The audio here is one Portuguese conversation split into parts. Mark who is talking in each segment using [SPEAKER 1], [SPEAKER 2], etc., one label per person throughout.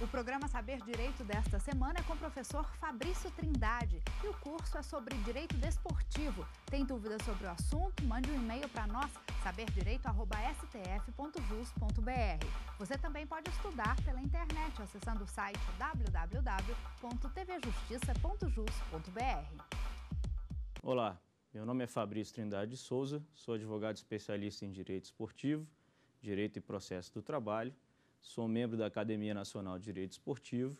[SPEAKER 1] O programa Saber Direito desta semana é com o professor Fabrício Trindade e o curso é sobre direito desportivo. Tem dúvidas sobre o assunto? Mande um e-mail para nós, saberdireito@stf.jus.br. Você também pode estudar pela internet acessando o site www.tvjustiça.jus.br. Olá, meu nome é Fabrício Trindade de Souza, sou advogado especialista em direito esportivo, direito e processo do trabalho sou membro da Academia Nacional de Direito Esportivo,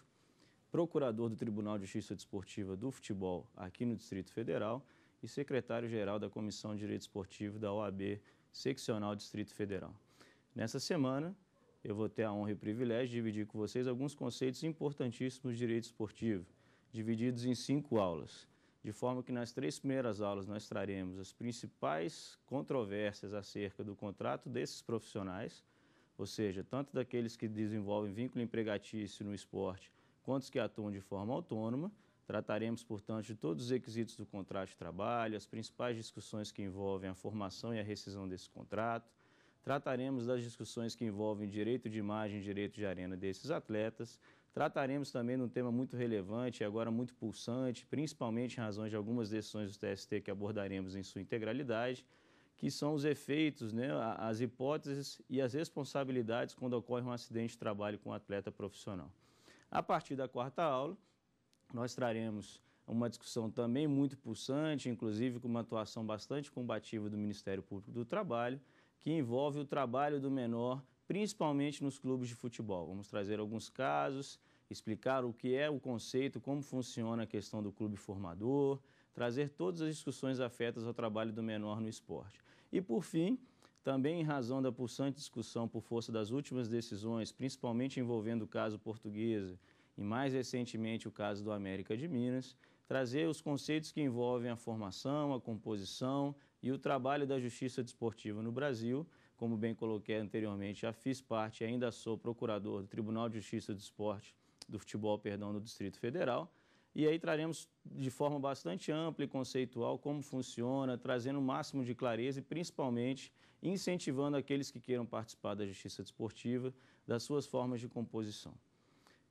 [SPEAKER 1] procurador do Tribunal de Justiça Desportiva do Futebol aqui no Distrito Federal e secretário-geral da Comissão de Direito Esportivo da OAB Seccional Distrito Federal. Nessa semana, eu vou ter a honra e o privilégio de dividir com vocês alguns conceitos importantíssimos de direito esportivo, divididos em cinco aulas, de forma que nas três primeiras aulas nós traremos as principais controvérsias acerca do contrato desses profissionais, ou seja, tanto daqueles que desenvolvem vínculo empregatício no esporte, quanto os que atuam de forma autônoma. Trataremos, portanto, de todos os requisitos do contrato de trabalho, as principais discussões que envolvem a formação e a rescisão desse contrato. Trataremos das discussões que envolvem direito de imagem e direito de arena desses atletas. Trataremos também de um tema muito relevante e agora muito pulsante, principalmente em razão de algumas decisões do TST que abordaremos em sua integralidade, que são os efeitos, né, as hipóteses e as responsabilidades quando ocorre um acidente de trabalho com um atleta profissional. A partir da quarta aula, nós traremos uma discussão também muito pulsante, inclusive com uma atuação bastante combativa do Ministério Público do Trabalho, que envolve o trabalho do menor, principalmente nos clubes de futebol. Vamos trazer alguns casos, explicar o que é o conceito, como funciona a questão do clube formador, trazer todas as discussões afetas ao trabalho do menor no esporte. E, por fim, também em razão da pulsante discussão por força das últimas decisões, principalmente envolvendo o caso portuguesa e mais recentemente o caso do América de Minas, trazer os conceitos que envolvem a formação, a composição e o trabalho da justiça desportiva no Brasil. Como bem coloquei anteriormente, já fiz parte e ainda sou procurador do Tribunal de Justiça do Esporte do Futebol, perdão, do Distrito Federal e aí traremos de forma bastante ampla e conceitual como funciona, trazendo o máximo de clareza e principalmente incentivando aqueles que queiram participar da justiça desportiva das suas formas de composição.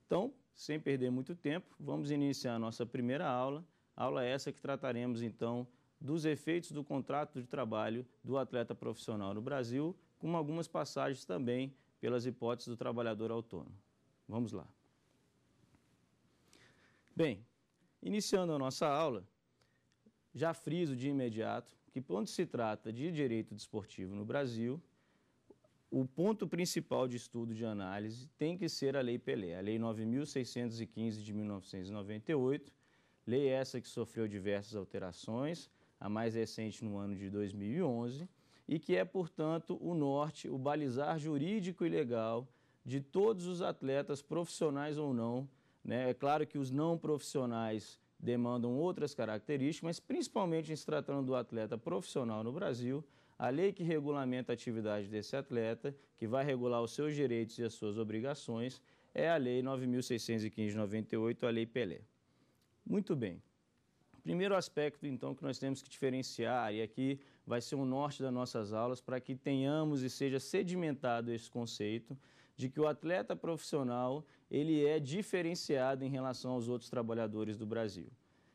[SPEAKER 1] Então, sem perder muito tempo, vamos iniciar a nossa primeira aula, aula essa que trataremos então dos efeitos do contrato de trabalho do atleta profissional no Brasil, com algumas passagens também pelas hipóteses do trabalhador autônomo. Vamos lá. Bem, Iniciando a nossa aula, já friso de imediato que, quando se trata de direito desportivo no Brasil, o ponto principal de estudo de análise tem que ser a Lei Pelé, a Lei 9.615 de 1998, lei essa que sofreu diversas alterações, a mais recente no ano de 2011, e que é, portanto, o norte, o balizar jurídico e legal de todos os atletas, profissionais ou não, né? É claro que os não profissionais demandam outras características, mas principalmente em se tratando do atleta profissional no Brasil, a lei que regulamenta a atividade desse atleta, que vai regular os seus direitos e as suas obrigações, é a Lei 9.615-98, a Lei Pelé. Muito bem. Primeiro aspecto, então, que nós temos que diferenciar, e aqui vai ser o norte das nossas aulas, para que tenhamos e seja sedimentado esse conceito de que o atleta profissional ele é diferenciado em relação aos outros trabalhadores do Brasil.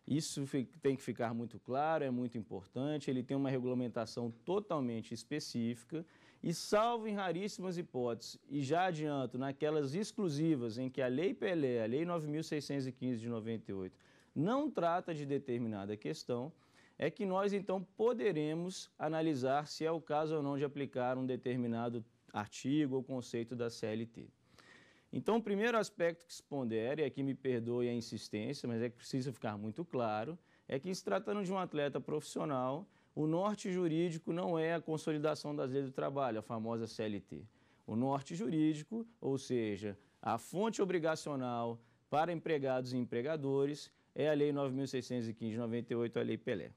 [SPEAKER 1] Isso tem que ficar muito claro, é muito importante. Ele tem uma regulamentação totalmente específica e, salvo em raríssimas hipóteses, e já adianto, naquelas exclusivas em que a Lei Pelé, a Lei 9.615 de 98, não trata de determinada questão, é que nós então poderemos analisar se é o caso ou não de aplicar um determinado artigo ou conceito da CLT. Então, o primeiro aspecto que se pondere, é que me perdoe a insistência, mas é que precisa ficar muito claro, é que se tratando de um atleta profissional, o norte jurídico não é a consolidação das leis do trabalho, a famosa CLT. O norte jurídico, ou seja, a fonte obrigacional para empregados e empregadores, é a Lei 9.615 de 98, a Lei Pelé.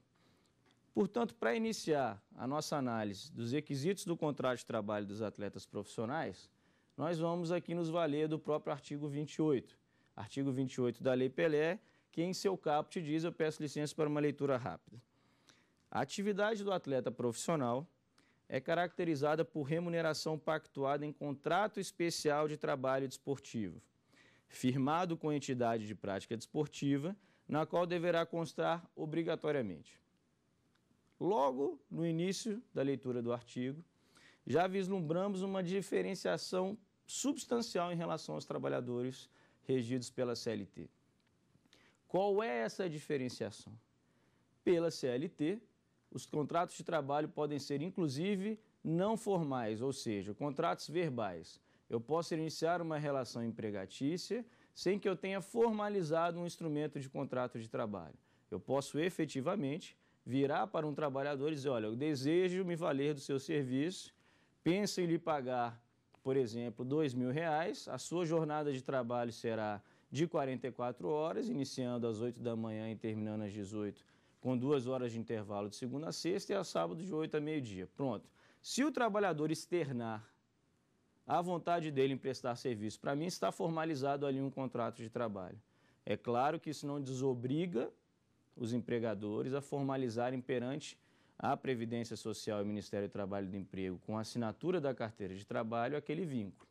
[SPEAKER 1] Portanto, para iniciar a nossa análise dos requisitos do contrato de trabalho dos atletas profissionais, nós vamos aqui nos valer do próprio artigo 28. Artigo 28 da Lei Pelé, que em seu caput diz, eu peço licença para uma leitura rápida. A atividade do atleta profissional é caracterizada por remuneração pactuada em contrato especial de trabalho desportivo, firmado com entidade de prática desportiva, na qual deverá constar obrigatoriamente. Logo no início da leitura do artigo, já vislumbramos uma diferenciação substancial em relação aos trabalhadores regidos pela CLT. Qual é essa diferenciação? Pela CLT, os contratos de trabalho podem ser, inclusive, não formais, ou seja, contratos verbais. Eu posso iniciar uma relação empregatícia sem que eu tenha formalizado um instrumento de contrato de trabalho. Eu posso efetivamente virar para um trabalhador e dizer: olha, eu desejo me valer do seu serviço pensa em lhe pagar, por exemplo, dois mil reais, a sua jornada de trabalho será de 44 horas, iniciando às 8 da manhã e terminando às 18, com duas horas de intervalo de segunda a sexta e a sábado de 8 a meio-dia. Pronto. Se o trabalhador externar a vontade dele em prestar serviço, para mim está formalizado ali um contrato de trabalho. É claro que isso não desobriga os empregadores a formalizarem perante a Previdência Social e o Ministério do Trabalho e do Emprego com assinatura da carteira de trabalho aquele vínculo.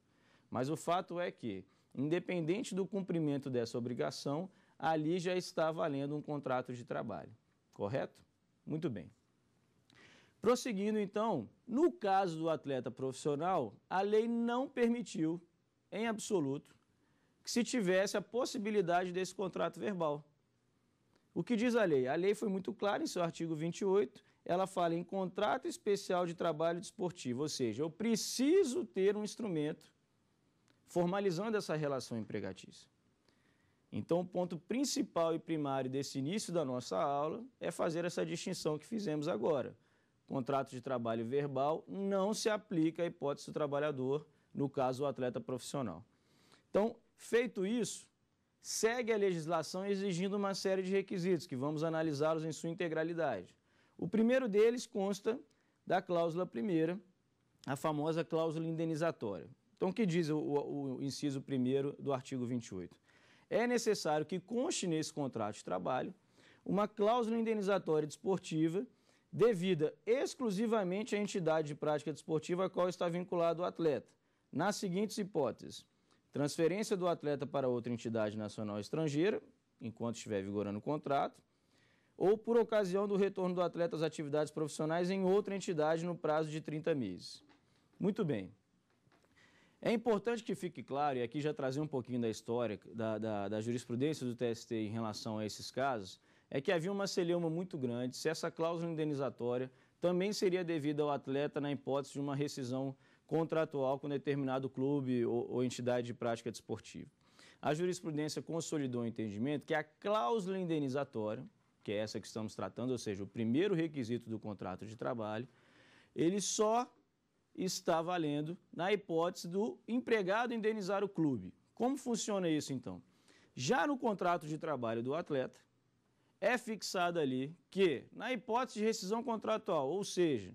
[SPEAKER 1] Mas o fato é que, independente do cumprimento dessa obrigação, ali já está valendo um contrato de trabalho, correto? Muito bem. Prosseguindo então, no caso do atleta profissional, a lei não permitiu, em absoluto, que se tivesse a possibilidade desse contrato verbal. O que diz a lei? A lei foi muito clara em seu artigo 28, ela fala em contrato especial de trabalho desportivo, ou seja, eu preciso ter um instrumento formalizando essa relação empregatícia. Então, o ponto principal e primário desse início da nossa aula é fazer essa distinção que fizemos agora. Contrato de trabalho verbal não se aplica à hipótese do trabalhador, no caso, o atleta profissional. Então, feito isso, segue a legislação exigindo uma série de requisitos que vamos analisá-los em sua integralidade. O primeiro deles consta da cláusula primeira, a famosa cláusula indenizatória. Então, o que diz o, o inciso primeiro do artigo 28? É necessário que conste nesse contrato de trabalho uma cláusula indenizatória desportiva devida exclusivamente à entidade de prática desportiva a qual está vinculado o atleta, nas seguintes hipóteses: transferência do atleta para outra entidade nacional estrangeira, enquanto estiver vigorando o contrato, ou por ocasião do retorno do atleta às atividades profissionais em outra entidade no prazo de 30 meses. Muito bem. É importante que fique claro, e aqui já trazer um pouquinho da história, da, da, da jurisprudência do TST em relação a esses casos, é que havia uma celeuma muito grande se essa cláusula indenizatória também seria devida ao atleta na hipótese de uma rescisão contratual com determinado clube ou, ou entidade de prática desportiva. A jurisprudência consolidou o entendimento que a cláusula indenizatória, que é essa que estamos tratando, ou seja, o primeiro requisito do contrato de trabalho, ele só está valendo na hipótese do empregado indenizar o clube. Como funciona isso então? Já no contrato de trabalho do atleta, é fixado ali que, na hipótese de rescisão contratual, ou seja,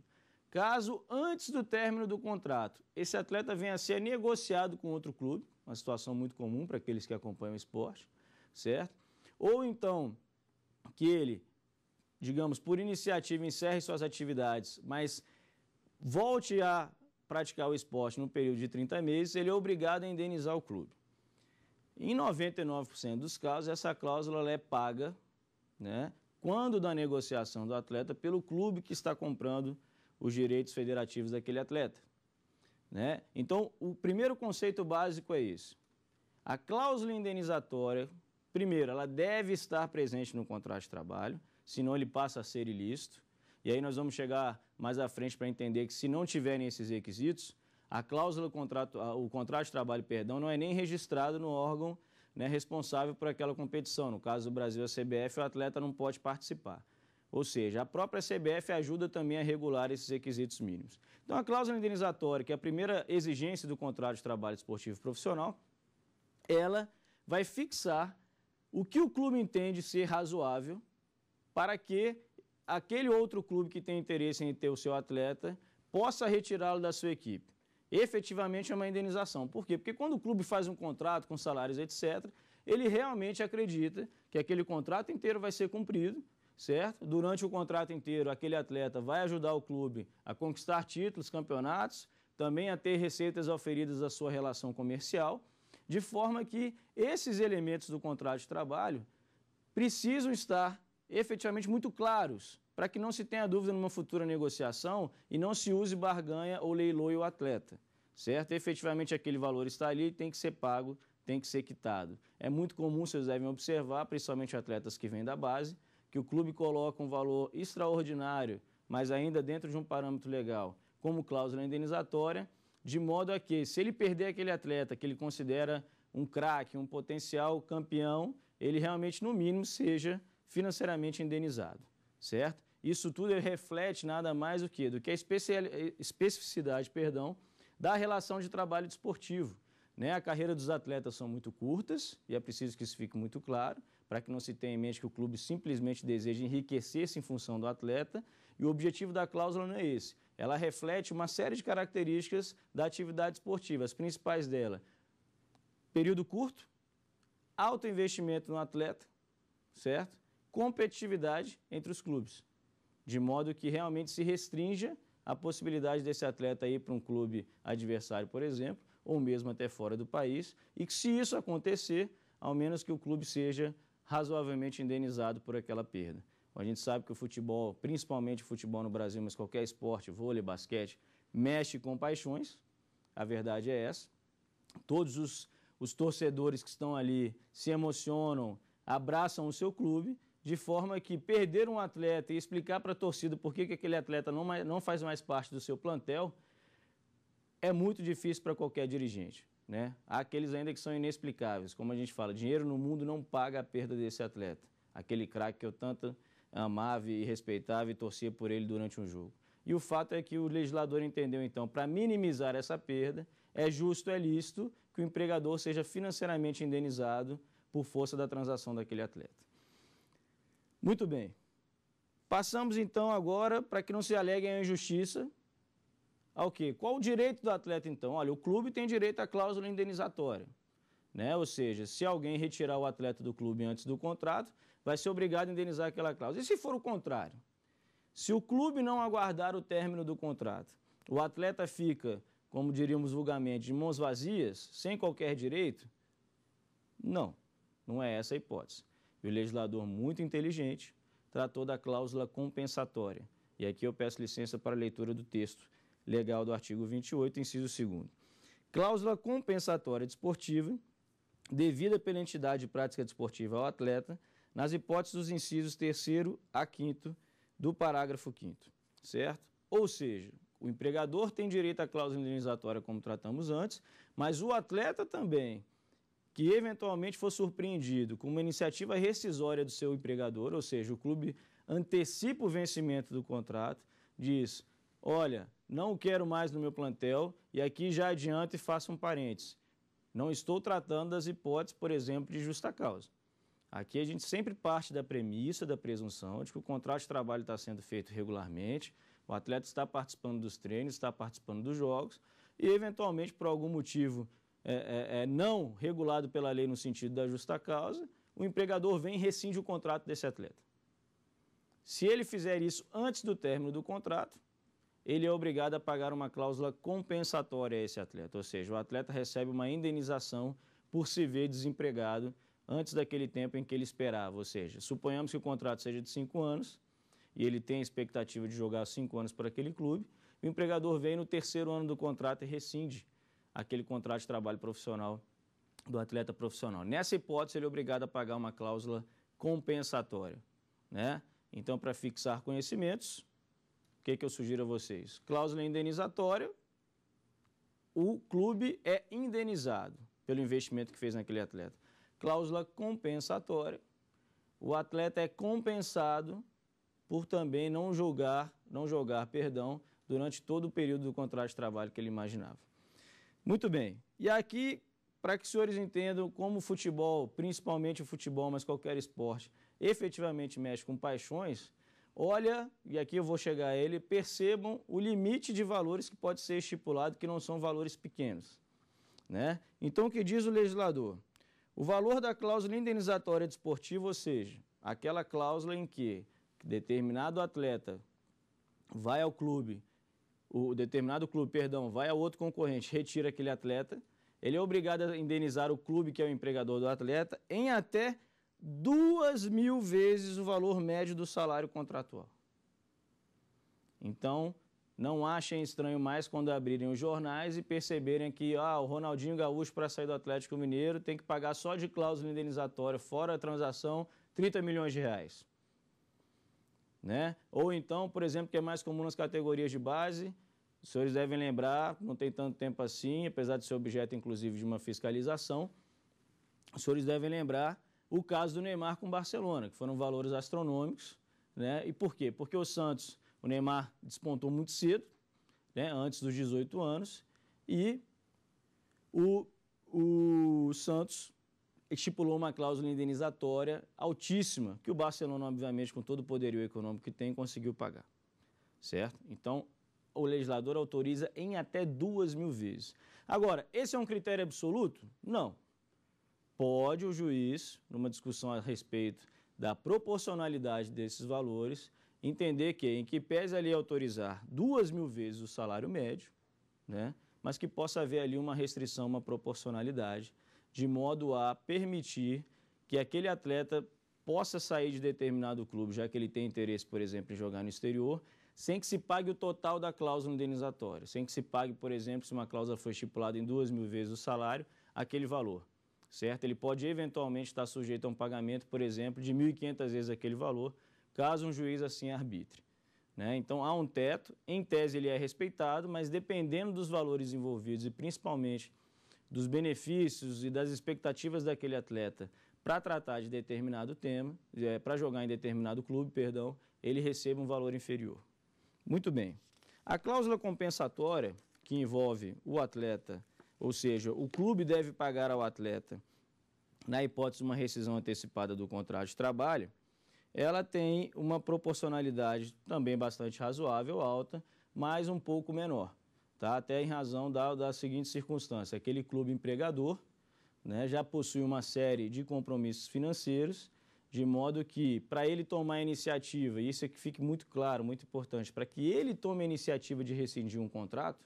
[SPEAKER 1] caso antes do término do contrato, esse atleta venha a ser negociado com outro clube, uma situação muito comum para aqueles que acompanham o esporte, certo? Ou então, que ele, digamos, por iniciativa encerre suas atividades, mas volte a praticar o esporte no período de 30 meses, ele é obrigado a indenizar o clube. Em 99% dos casos, essa cláusula é paga, né, quando da negociação do atleta, pelo clube que está comprando os direitos federativos daquele atleta. Né? Então, o primeiro conceito básico é isso. A cláusula indenizatória Primeiro, ela deve estar presente no contrato de trabalho, senão ele passa a ser ilícito. E aí nós vamos chegar mais à frente para entender que se não tiverem esses requisitos, a cláusula contrato, o contrato de trabalho, perdão, não é nem registrado no órgão né, responsável por aquela competição. No caso do Brasil, a CBF, o atleta não pode participar. Ou seja, a própria CBF ajuda também a regular esses requisitos mínimos. Então, a cláusula indenizatória, que é a primeira exigência do contrato de trabalho esportivo profissional, ela vai fixar o que o clube entende ser razoável para que aquele outro clube que tem interesse em ter o seu atleta possa retirá-lo da sua equipe. Efetivamente é uma indenização. Por quê? Porque quando o clube faz um contrato com salários, etc., ele realmente acredita que aquele contrato inteiro vai ser cumprido, certo? Durante o contrato inteiro, aquele atleta vai ajudar o clube a conquistar títulos, campeonatos, também a ter receitas oferidas à sua relação comercial de forma que esses elementos do contrato de trabalho precisam estar efetivamente muito claros, para que não se tenha dúvida numa futura negociação e não se use barganha ou leiloe o atleta, certo? E, efetivamente aquele valor está ali e tem que ser pago, tem que ser quitado. É muito comum, vocês devem observar, principalmente atletas que vêm da base, que o clube coloca um valor extraordinário, mas ainda dentro de um parâmetro legal, como cláusula indenizatória, de modo a que, se ele perder aquele atleta que ele considera um craque, um potencial campeão, ele realmente, no mínimo, seja financeiramente indenizado, certo? Isso tudo reflete nada mais do que, do que a especificidade perdão, da relação de trabalho desportivo. Né? A carreira dos atletas são muito curtas, e é preciso que isso fique muito claro, para que não se tenha em mente que o clube simplesmente deseja enriquecer-se em função do atleta, e o objetivo da cláusula não é esse ela reflete uma série de características da atividade esportiva, as principais dela. Período curto, alto investimento no atleta, certo? Competitividade entre os clubes, de modo que realmente se restrinja a possibilidade desse atleta ir para um clube adversário, por exemplo, ou mesmo até fora do país, e que se isso acontecer, ao menos que o clube seja razoavelmente indenizado por aquela perda. A gente sabe que o futebol, principalmente o futebol no Brasil, mas qualquer esporte, vôlei, basquete, mexe com paixões. A verdade é essa. Todos os, os torcedores que estão ali se emocionam, abraçam o seu clube, de forma que perder um atleta e explicar para a torcida por que, que aquele atleta não, não faz mais parte do seu plantel é muito difícil para qualquer dirigente. Né? Há aqueles ainda que são inexplicáveis. Como a gente fala, dinheiro no mundo não paga a perda desse atleta. Aquele craque que eu tanto amava e respeitava e torcia por ele durante um jogo. E o fato é que o legislador entendeu, então, para minimizar essa perda, é justo, é lícito que o empregador seja financeiramente indenizado por força da transação daquele atleta. Muito bem. Passamos então agora para que não se alegue a injustiça. Ao quê? Qual o direito do atleta então? Olha, o clube tem direito à cláusula indenizatória. Né? Ou seja, se alguém retirar o atleta do clube antes do contrato, vai ser obrigado a indenizar aquela cláusula. E se for o contrário? Se o clube não aguardar o término do contrato, o atleta fica, como diríamos vulgarmente, de mãos vazias, sem qualquer direito? Não, não é essa a hipótese. E o legislador, muito inteligente, tratou da cláusula compensatória. E aqui eu peço licença para a leitura do texto legal do artigo 28, inciso 2. Cláusula compensatória desportiva devida pela entidade de prática desportiva ao atleta, nas hipóteses dos incisos 3 a 5 do parágrafo 5 certo? Ou seja, o empregador tem direito à cláusula indenizatória, como tratamos antes, mas o atleta também, que eventualmente for surpreendido com uma iniciativa rescisória do seu empregador, ou seja, o clube antecipa o vencimento do contrato, diz: olha, não quero mais no meu plantel, e aqui já adianto e faço um parênteses. Não estou tratando das hipóteses, por exemplo, de justa causa. Aqui a gente sempre parte da premissa, da presunção, de que o contrato de trabalho está sendo feito regularmente, o atleta está participando dos treinos, está participando dos jogos e, eventualmente, por algum motivo é, é, é não regulado pela lei no sentido da justa causa, o empregador vem e rescinde o contrato desse atleta. Se ele fizer isso antes do término do contrato, ele é obrigado a pagar uma cláusula compensatória a esse atleta, ou seja, o atleta recebe uma indenização por se ver desempregado antes daquele tempo em que ele esperava. Ou seja, suponhamos que o contrato seja de cinco anos e ele tem a expectativa de jogar cinco anos para aquele clube, o empregador vem no terceiro ano do contrato e rescinde aquele contrato de trabalho profissional do atleta profissional. Nessa hipótese, ele é obrigado a pagar uma cláusula compensatória. Né? Então, para fixar conhecimentos, que, que eu sugiro a vocês? Cláusula indenizatória, o clube é indenizado pelo investimento que fez naquele atleta. Cláusula compensatória, o atleta é compensado por também não jogar, não jogar, perdão, durante todo o período do contrato de trabalho que ele imaginava. Muito bem. E aqui, para que os senhores entendam como o futebol, principalmente o futebol, mas qualquer esporte, efetivamente mexe com paixões, olha, e aqui eu vou chegar a ele, percebam o limite de valores que pode ser estipulado, que não são valores pequenos. Né? Então, o que diz o legislador? O valor da cláusula indenizatória desportiva, ou seja, aquela cláusula em que determinado atleta vai ao clube, o determinado clube, perdão, vai a outro concorrente, retira aquele atleta, ele é obrigado a indenizar o clube, que é o empregador do atleta, em até duas mil vezes o valor médio do salário contratual. Então, não achem estranho mais quando abrirem os jornais e perceberem que ah, o Ronaldinho Gaúcho, para sair do Atlético Mineiro, tem que pagar só de cláusula indenizatória, fora a transação, 30 milhões de reais. Né? Ou então, por exemplo, que é mais comum nas categorias de base, os senhores devem lembrar, não tem tanto tempo assim, apesar de ser objeto, inclusive, de uma fiscalização, os senhores devem lembrar o caso do Neymar com o Barcelona, que foram valores astronômicos. Né? E por quê? Porque o Santos, o Neymar despontou muito cedo, né? antes dos 18 anos, e o, o Santos estipulou uma cláusula indenizatória altíssima, que o Barcelona, obviamente, com todo o poderio econômico que tem, conseguiu pagar. Certo? Então, o legislador autoriza em até duas mil vezes. Agora, esse é um critério absoluto? Não pode o juiz, numa discussão a respeito da proporcionalidade desses valores, entender que, em que pese ali autorizar duas mil vezes o salário médio, né, mas que possa haver ali uma restrição, uma proporcionalidade, de modo a permitir que aquele atleta possa sair de determinado clube, já que ele tem interesse, por exemplo, em jogar no exterior, sem que se pague o total da cláusula indenizatória, sem que se pague, por exemplo, se uma cláusula foi estipulada em duas mil vezes o salário, aquele valor certo? Ele pode eventualmente estar sujeito a um pagamento, por exemplo, de 1.500 vezes aquele valor, caso um juiz assim arbitre. Né? Então há um teto, em tese ele é respeitado, mas dependendo dos valores envolvidos e principalmente dos benefícios e das expectativas daquele atleta para tratar de determinado tema, é, para jogar em determinado clube, perdão, ele recebe um valor inferior. Muito bem. A cláusula compensatória, que envolve o atleta ou seja, o clube deve pagar ao atleta, na hipótese de uma rescisão antecipada do contrato de trabalho, ela tem uma proporcionalidade também bastante razoável, alta, mas um pouco menor, tá? até em razão da, da seguinte circunstância: aquele clube empregador né, já possui uma série de compromissos financeiros, de modo que, para ele tomar a iniciativa, e isso é que fique muito claro, muito importante, para que ele tome a iniciativa de rescindir um contrato,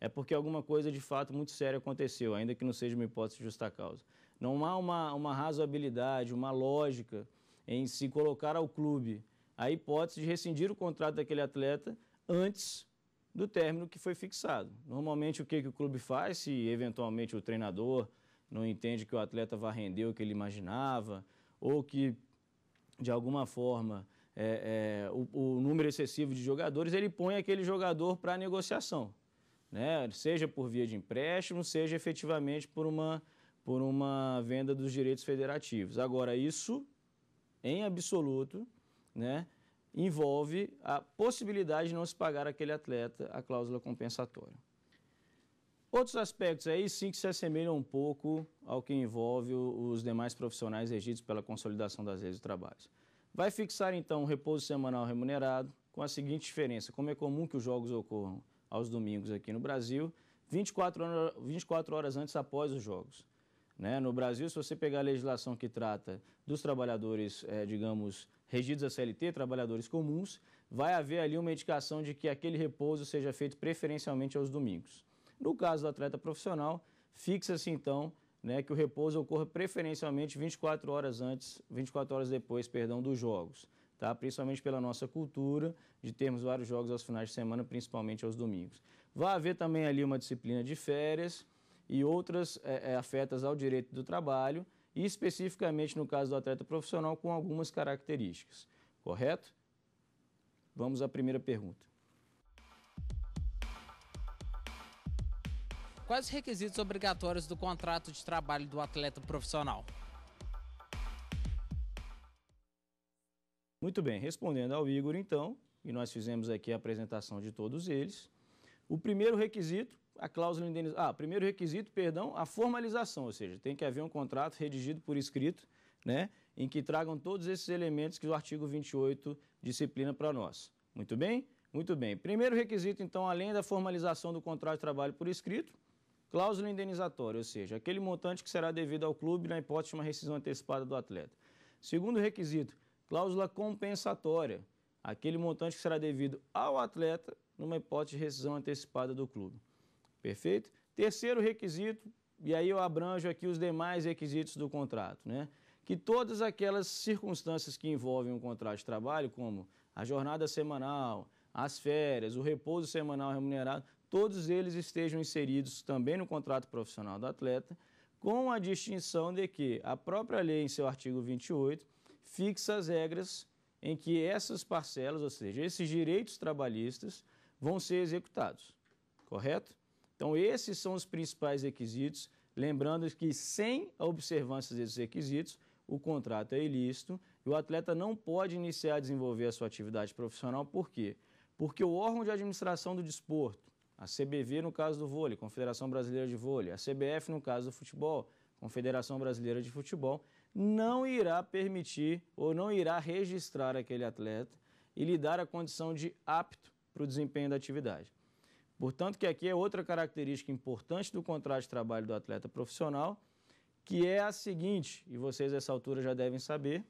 [SPEAKER 1] é porque alguma coisa de fato muito séria aconteceu, ainda que não seja uma hipótese de justa causa. Não há uma, uma razoabilidade, uma lógica em se colocar ao clube a hipótese de rescindir o contrato daquele atleta antes do término que foi fixado. Normalmente, o que, que o clube faz se eventualmente o treinador não entende que o atleta vai render o que ele imaginava ou que, de alguma forma, é, é, o, o número excessivo de jogadores, ele põe aquele jogador para negociação né? seja por via de empréstimo, seja efetivamente por uma, por uma venda dos direitos federativos. Agora, isso, em absoluto, né, envolve a possibilidade de não se pagar aquele atleta a cláusula compensatória. Outros aspectos aí sim que se assemelham um pouco ao que envolve os demais profissionais regidos pela consolidação das leis de trabalho. Vai fixar então o repouso semanal remunerado com a seguinte diferença: como é comum que os jogos ocorram aos domingos aqui no Brasil, 24 horas, 24 horas antes após os Jogos. Né? No Brasil, se você pegar a legislação que trata dos trabalhadores, é, digamos, regidos a CLT, trabalhadores comuns, vai haver ali uma indicação de que aquele repouso seja feito preferencialmente aos domingos. No caso do atleta profissional, fixa-se então né, que o repouso ocorra preferencialmente 24 horas antes, 24 horas depois, perdão, dos jogos tá? principalmente pela nossa cultura de termos vários jogos aos finais de semana, principalmente aos domingos. Vai haver também ali uma disciplina de férias e outras é, é afetas ao direito do trabalho, e especificamente no caso do atleta profissional, com algumas características. Correto? Vamos à primeira pergunta. Quais requisitos obrigatórios do contrato de trabalho do atleta profissional? Muito bem, respondendo ao Igor, então, e nós fizemos aqui a apresentação de todos eles, o primeiro requisito, a cláusula indenização. Ah, primeiro requisito, perdão, a formalização, ou seja, tem que haver um contrato redigido por escrito, né, em que tragam todos esses elementos que o artigo 28 disciplina para nós. Muito bem? Muito bem. Primeiro requisito, então, além da formalização do contrato de trabalho por escrito, cláusula indenizatória, ou seja, aquele montante que será devido ao clube na hipótese de uma rescisão antecipada do atleta. Segundo requisito, Cláusula compensatória, aquele montante que será devido ao atleta numa hipótese de rescisão antecipada do clube. Perfeito? Terceiro requisito, e aí eu abranjo aqui os demais requisitos do contrato, né? Que todas aquelas circunstâncias que envolvem um contrato de trabalho, como a jornada semanal, as férias, o repouso semanal remunerado, todos eles estejam inseridos também no contrato profissional do atleta, com a distinção de que a própria lei, em seu artigo 28, fixa as regras em que essas parcelas, ou seja, esses direitos trabalhistas, vão ser executados, correto? Então, esses são os principais requisitos, lembrando que sem a observância desses requisitos, o contrato é ilícito e o atleta não pode iniciar a desenvolver a sua atividade profissional, por quê? Porque o órgão de administração do desporto, a CBV no caso do vôlei, Confederação Brasileira de Vôlei, a CBF no caso do futebol, Confederação Brasileira de Futebol, não irá permitir ou não irá registrar aquele atleta e lhe dar a condição de apto para o desempenho da atividade. Portanto, que aqui é outra característica importante do contrato de trabalho do atleta profissional, que é a seguinte, e vocês a essa altura já devem saber,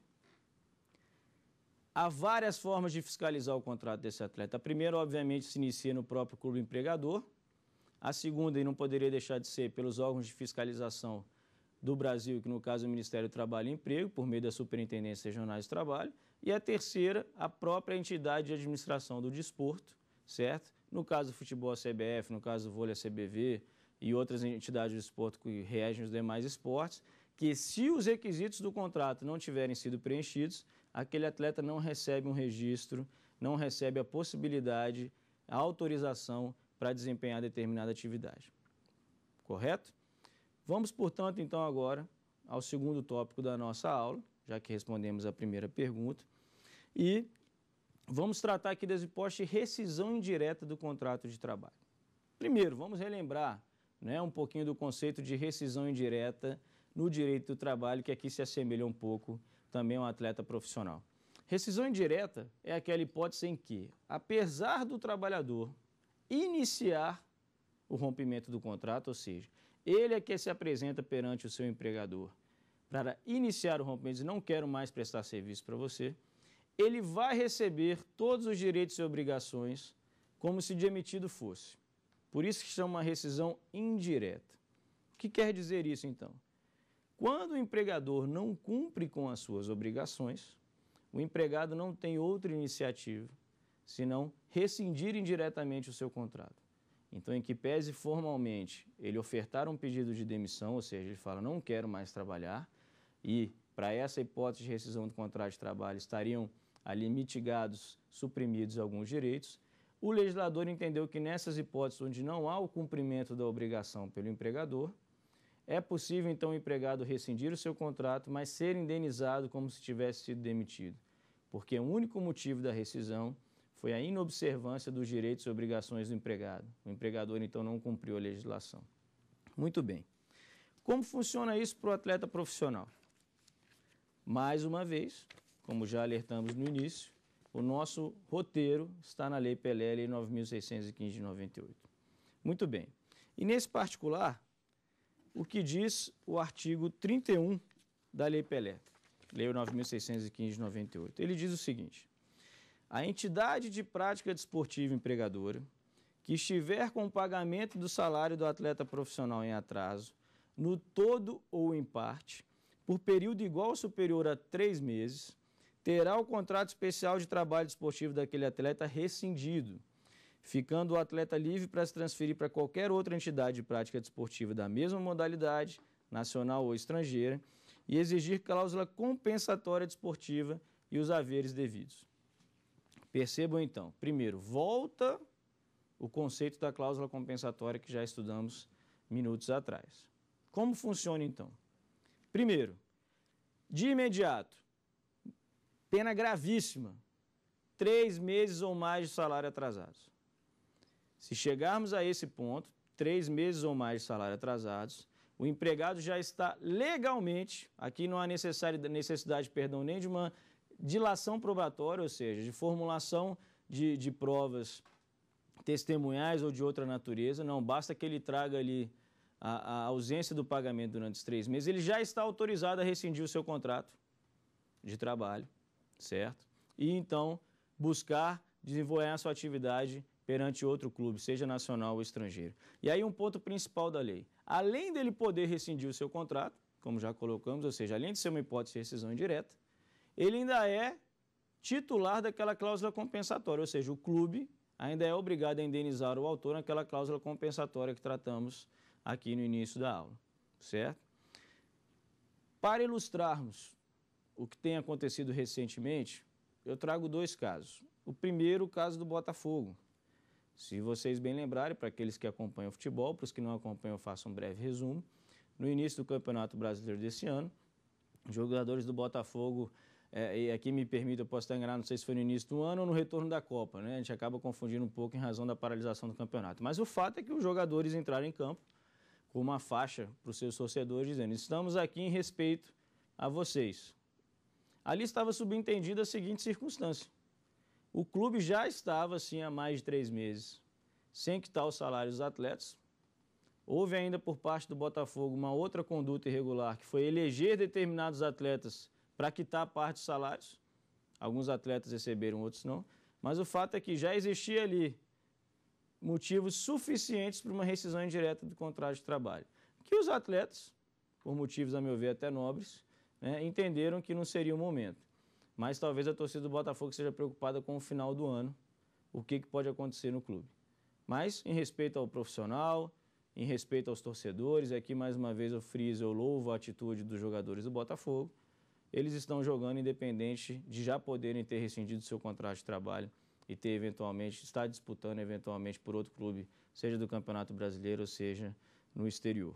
[SPEAKER 1] há várias formas de fiscalizar o contrato desse atleta. A primeira, obviamente, se inicia no próprio clube empregador. A segunda, e não poderia deixar de ser, pelos órgãos de fiscalização do Brasil, que no caso é o Ministério do Trabalho e Emprego, por meio da Superintendência Regional de Trabalho, e a terceira, a própria entidade de administração do desporto, certo? No caso do futebol, a CBF, no caso do vôlei, a CBV e outras entidades do esporte que regem os demais esportes, que se os requisitos do contrato não tiverem sido preenchidos, aquele atleta não recebe um registro, não recebe a possibilidade, a autorização para desempenhar determinada atividade. Correto? Vamos, portanto, então agora ao segundo tópico da nossa aula, já que respondemos a primeira pergunta, e vamos tratar aqui das hipóteses de rescisão indireta do contrato de trabalho. Primeiro, vamos relembrar né, um pouquinho do conceito de rescisão indireta no direito do trabalho, que aqui se assemelha um pouco também a um atleta profissional. Rescisão indireta é aquela hipótese em que, apesar do trabalhador iniciar o rompimento do contrato, ou seja, ele é que se apresenta perante o seu empregador para iniciar o rompimento, diz, não quero mais prestar serviço para você, ele vai receber todos os direitos e obrigações como se de emitido fosse. Por isso que chama uma rescisão indireta. O que quer dizer isso, então? Quando o empregador não cumpre com as suas obrigações, o empregado não tem outra iniciativa senão rescindir indiretamente o seu contrato. Então, em que pese formalmente ele ofertar um pedido de demissão, ou seja, ele fala não quero mais trabalhar, e para essa hipótese de rescisão do contrato de trabalho estariam ali mitigados, suprimidos alguns direitos, o legislador entendeu que nessas hipóteses onde não há o cumprimento da obrigação pelo empregador, é possível então o empregado rescindir o seu contrato, mas ser indenizado como se tivesse sido demitido, porque o único motivo da rescisão foi a inobservância dos direitos e obrigações do empregado. O empregador, então, não cumpriu a legislação. Muito bem. Como funciona isso para o atleta profissional? Mais uma vez, como já alertamos no início, o nosso roteiro está na Lei Pelé Lei 9615 de 98. Muito bem. E nesse particular, o que diz o artigo 31 da Lei Pelé, Lei 9615 de 98? Ele diz o seguinte: a entidade de prática desportiva empregadora que estiver com o pagamento do salário do atleta profissional em atraso, no todo ou em parte, por período igual ou superior a três meses, terá o contrato especial de trabalho desportivo daquele atleta rescindido, ficando o atleta livre para se transferir para qualquer outra entidade de prática desportiva da mesma modalidade, nacional ou estrangeira, e exigir cláusula compensatória desportiva e os haveres devidos. Percebam então, primeiro, volta o conceito da cláusula compensatória que já estudamos minutos atrás. Como funciona então? Primeiro, de imediato, pena gravíssima, três meses ou mais de salário atrasados. Se chegarmos a esse ponto, três meses ou mais de salário atrasados, o empregado já está legalmente, aqui não há necessidade, perdão, nem de uma dilação probatória, ou seja, de formulação de, de provas testemunhais ou de outra natureza, não basta que ele traga ali a, a, ausência do pagamento durante os três meses, ele já está autorizado a rescindir o seu contrato de trabalho, certo? E então buscar desenvolver a sua atividade perante outro clube, seja nacional ou estrangeiro. E aí um ponto principal da lei. Além dele poder rescindir o seu contrato, como já colocamos, ou seja, além de ser uma hipótese de rescisão indireta, ele ainda é titular daquela cláusula compensatória, ou seja, o clube ainda é obrigado a indenizar o autor naquela cláusula compensatória que tratamos aqui no início da aula, certo? Para ilustrarmos o que tem acontecido recentemente, eu trago dois casos. O primeiro, o caso do Botafogo. Se vocês bem lembrarem, para aqueles que acompanham o futebol, para os que não acompanham, eu faço um breve resumo. No início do Campeonato Brasileiro desse ano, os jogadores do Botafogo é, e aqui me permite eu posso estar enganado, não sei se foi no início do ano ou no retorno da Copa, né? A gente acaba confundindo um pouco em razão da paralisação do campeonato. Mas o fato é que os jogadores entraram em campo com uma faixa para os seus torcedores dizendo: estamos aqui em respeito a vocês. Ali estava subentendida a seguinte circunstância: o clube já estava assim há mais de três meses sem quitar os salários dos atletas. Houve ainda por parte do Botafogo uma outra conduta irregular, que foi eleger determinados atletas para quitar parte dos salários. Alguns atletas receberam, outros não. Mas o fato é que já existia ali motivos suficientes para uma rescisão indireta do contrato de trabalho. Que os atletas, por motivos, a meu ver, até nobres, né, entenderam que não seria o momento. Mas talvez a torcida do Botafogo seja preocupada com o final do ano, o que, que pode acontecer no clube. Mas, em respeito ao profissional, em respeito aos torcedores, aqui é mais uma vez eu friso, eu louvo a atitude dos jogadores do Botafogo, eles estão jogando independente de já poderem ter rescindido seu contrato de trabalho e ter eventualmente, estar disputando eventualmente por outro clube, seja do Campeonato Brasileiro ou seja no exterior.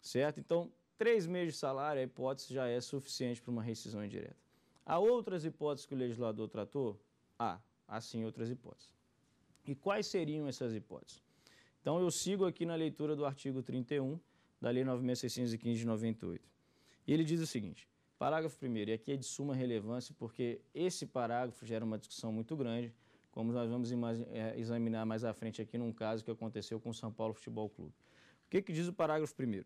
[SPEAKER 1] Certo? Então, três meses de salário, a hipótese já é suficiente para uma rescisão indireta. Há outras hipóteses que o legislador tratou? Há, há sim outras hipóteses. E quais seriam essas hipóteses? Então, eu sigo aqui na leitura do artigo 31 da Lei 9615 de 98. E ele diz o seguinte: Parágrafo 1 e aqui é de suma relevância porque esse parágrafo gera uma discussão muito grande, como nós vamos é, examinar mais à frente aqui num caso que aconteceu com o São Paulo Futebol Clube. O que, que diz o parágrafo 1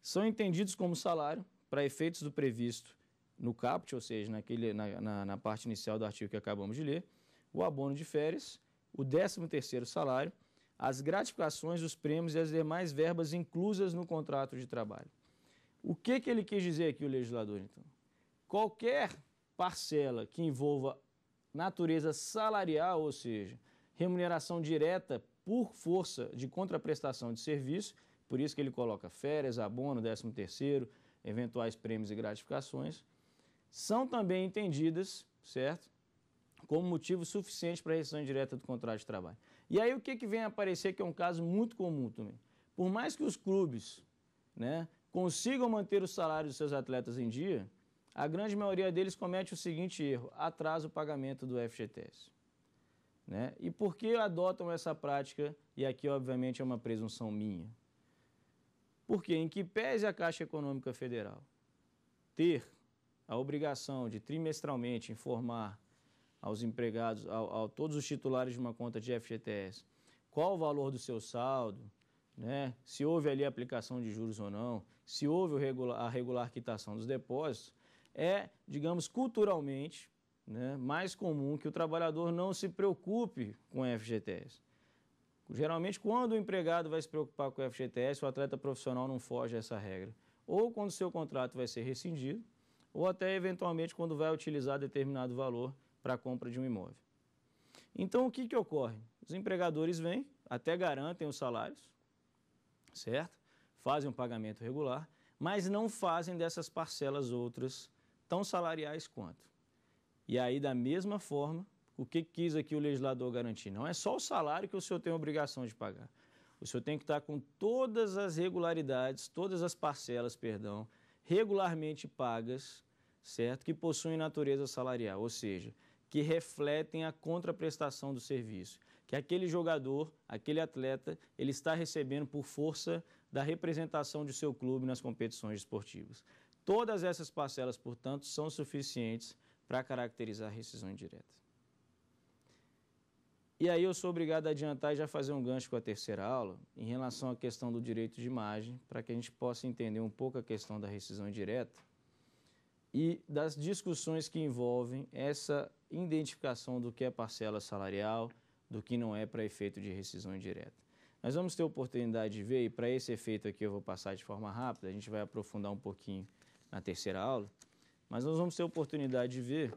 [SPEAKER 1] São entendidos como salário, para efeitos do previsto no caput, ou seja, naquele, na, na, na parte inicial do artigo que acabamos de ler, o abono de férias, o 13º salário, as gratificações, os prêmios e as demais verbas inclusas no contrato de trabalho. O que, que ele quis dizer aqui, o legislador, então? Qualquer parcela que envolva natureza salarial, ou seja, remuneração direta por força de contraprestação de serviço, por isso que ele coloca férias, abono, 13 terceiro, eventuais prêmios e gratificações, são também entendidas, certo? Como motivo suficiente para a rescisão direta do contrato de trabalho. E aí o que, que vem a aparecer, que é um caso muito comum também. Por mais que os clubes né, consigam manter o salário dos seus atletas em dia, a grande maioria deles comete o seguinte erro, atrasa o pagamento do FGTS. Né? E por que adotam essa prática? E aqui, obviamente, é uma presunção minha. Porque, em que pese a Caixa Econômica Federal ter a obrigação de trimestralmente informar aos empregados, a, a todos os titulares de uma conta de FGTS, qual o valor do seu saldo, né? se houve ali aplicação de juros ou não, se houve a regular quitação dos depósitos, é, digamos, culturalmente né, mais comum que o trabalhador não se preocupe com o FGTS. Geralmente, quando o empregado vai se preocupar com o FGTS, o atleta profissional não foge a essa regra. Ou quando o seu contrato vai ser rescindido, ou até eventualmente quando vai utilizar determinado valor para a compra de um imóvel. Então, o que, que ocorre? Os empregadores vêm, até garantem os salários, certo? Fazem um pagamento regular, mas não fazem dessas parcelas outras tão salariais quanto. E aí, da mesma forma, o que quis aqui o legislador garantir? Não é só o salário que o senhor tem a obrigação de pagar. O senhor tem que estar com todas as regularidades, todas as parcelas, perdão, regularmente pagas, certo? Que possuem natureza salarial, ou seja, que refletem a contraprestação do serviço. Que aquele jogador, aquele atleta, ele está recebendo por força da representação do seu clube nas competições esportivas. Todas essas parcelas, portanto, são suficientes para caracterizar rescisão indireta. E aí eu sou obrigado a adiantar e já fazer um gancho com a terceira aula em relação à questão do direito de imagem, para que a gente possa entender um pouco a questão da rescisão indireta e das discussões que envolvem essa identificação do que é parcela salarial, do que não é para efeito de rescisão indireta. Nós vamos ter oportunidade de ver, e para esse efeito aqui eu vou passar de forma rápida, a gente vai aprofundar um pouquinho na terceira aula, mas nós vamos ter oportunidade de ver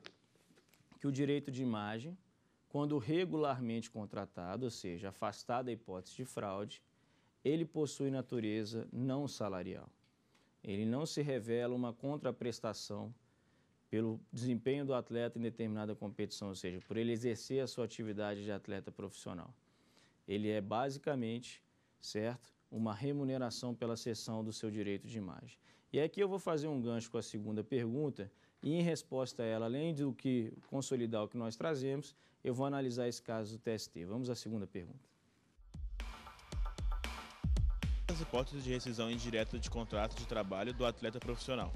[SPEAKER 1] que o direito de imagem, quando regularmente contratado, ou seja, afastado da hipótese de fraude, ele possui natureza não salarial. Ele não se revela uma contraprestação pelo desempenho do atleta em determinada competição, ou seja, por ele exercer a sua atividade de atleta profissional. Ele é basicamente, certo, uma remuneração pela cessão do seu direito de imagem. E aqui eu vou fazer um gancho com a segunda pergunta, e em resposta a ela, além do que consolidar o que nós trazemos, eu vou analisar esse caso do TST. Vamos à segunda pergunta. As hipóteses de rescisão indireta de contrato de trabalho do atleta profissional.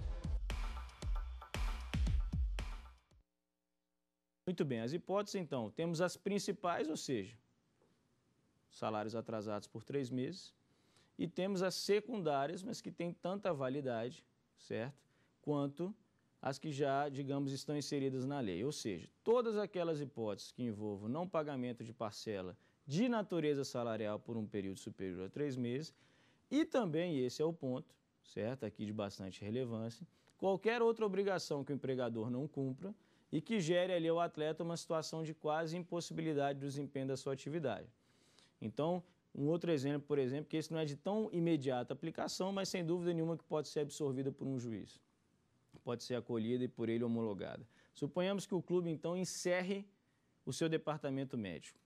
[SPEAKER 1] Muito bem, as hipóteses então, temos as principais, ou seja, salários atrasados por três meses, e temos as secundárias, mas que têm tanta validade, certo? Quanto as que já, digamos, estão inseridas na lei. Ou seja, todas aquelas hipóteses que envolvam não pagamento de parcela de natureza salarial por um período superior a três meses, e também, esse é o ponto, certo? Aqui de bastante relevância, qualquer outra obrigação que o empregador não cumpra e que gere ali ao atleta uma situação de quase impossibilidade do desempenho da sua atividade. Então, um outro exemplo, por exemplo, que esse não é de tão imediata aplicação, mas sem dúvida nenhuma que pode ser absorvida por um juiz. Pode ser acolhida e por ele homologada. Suponhamos que o clube, então, encerre o seu departamento médico,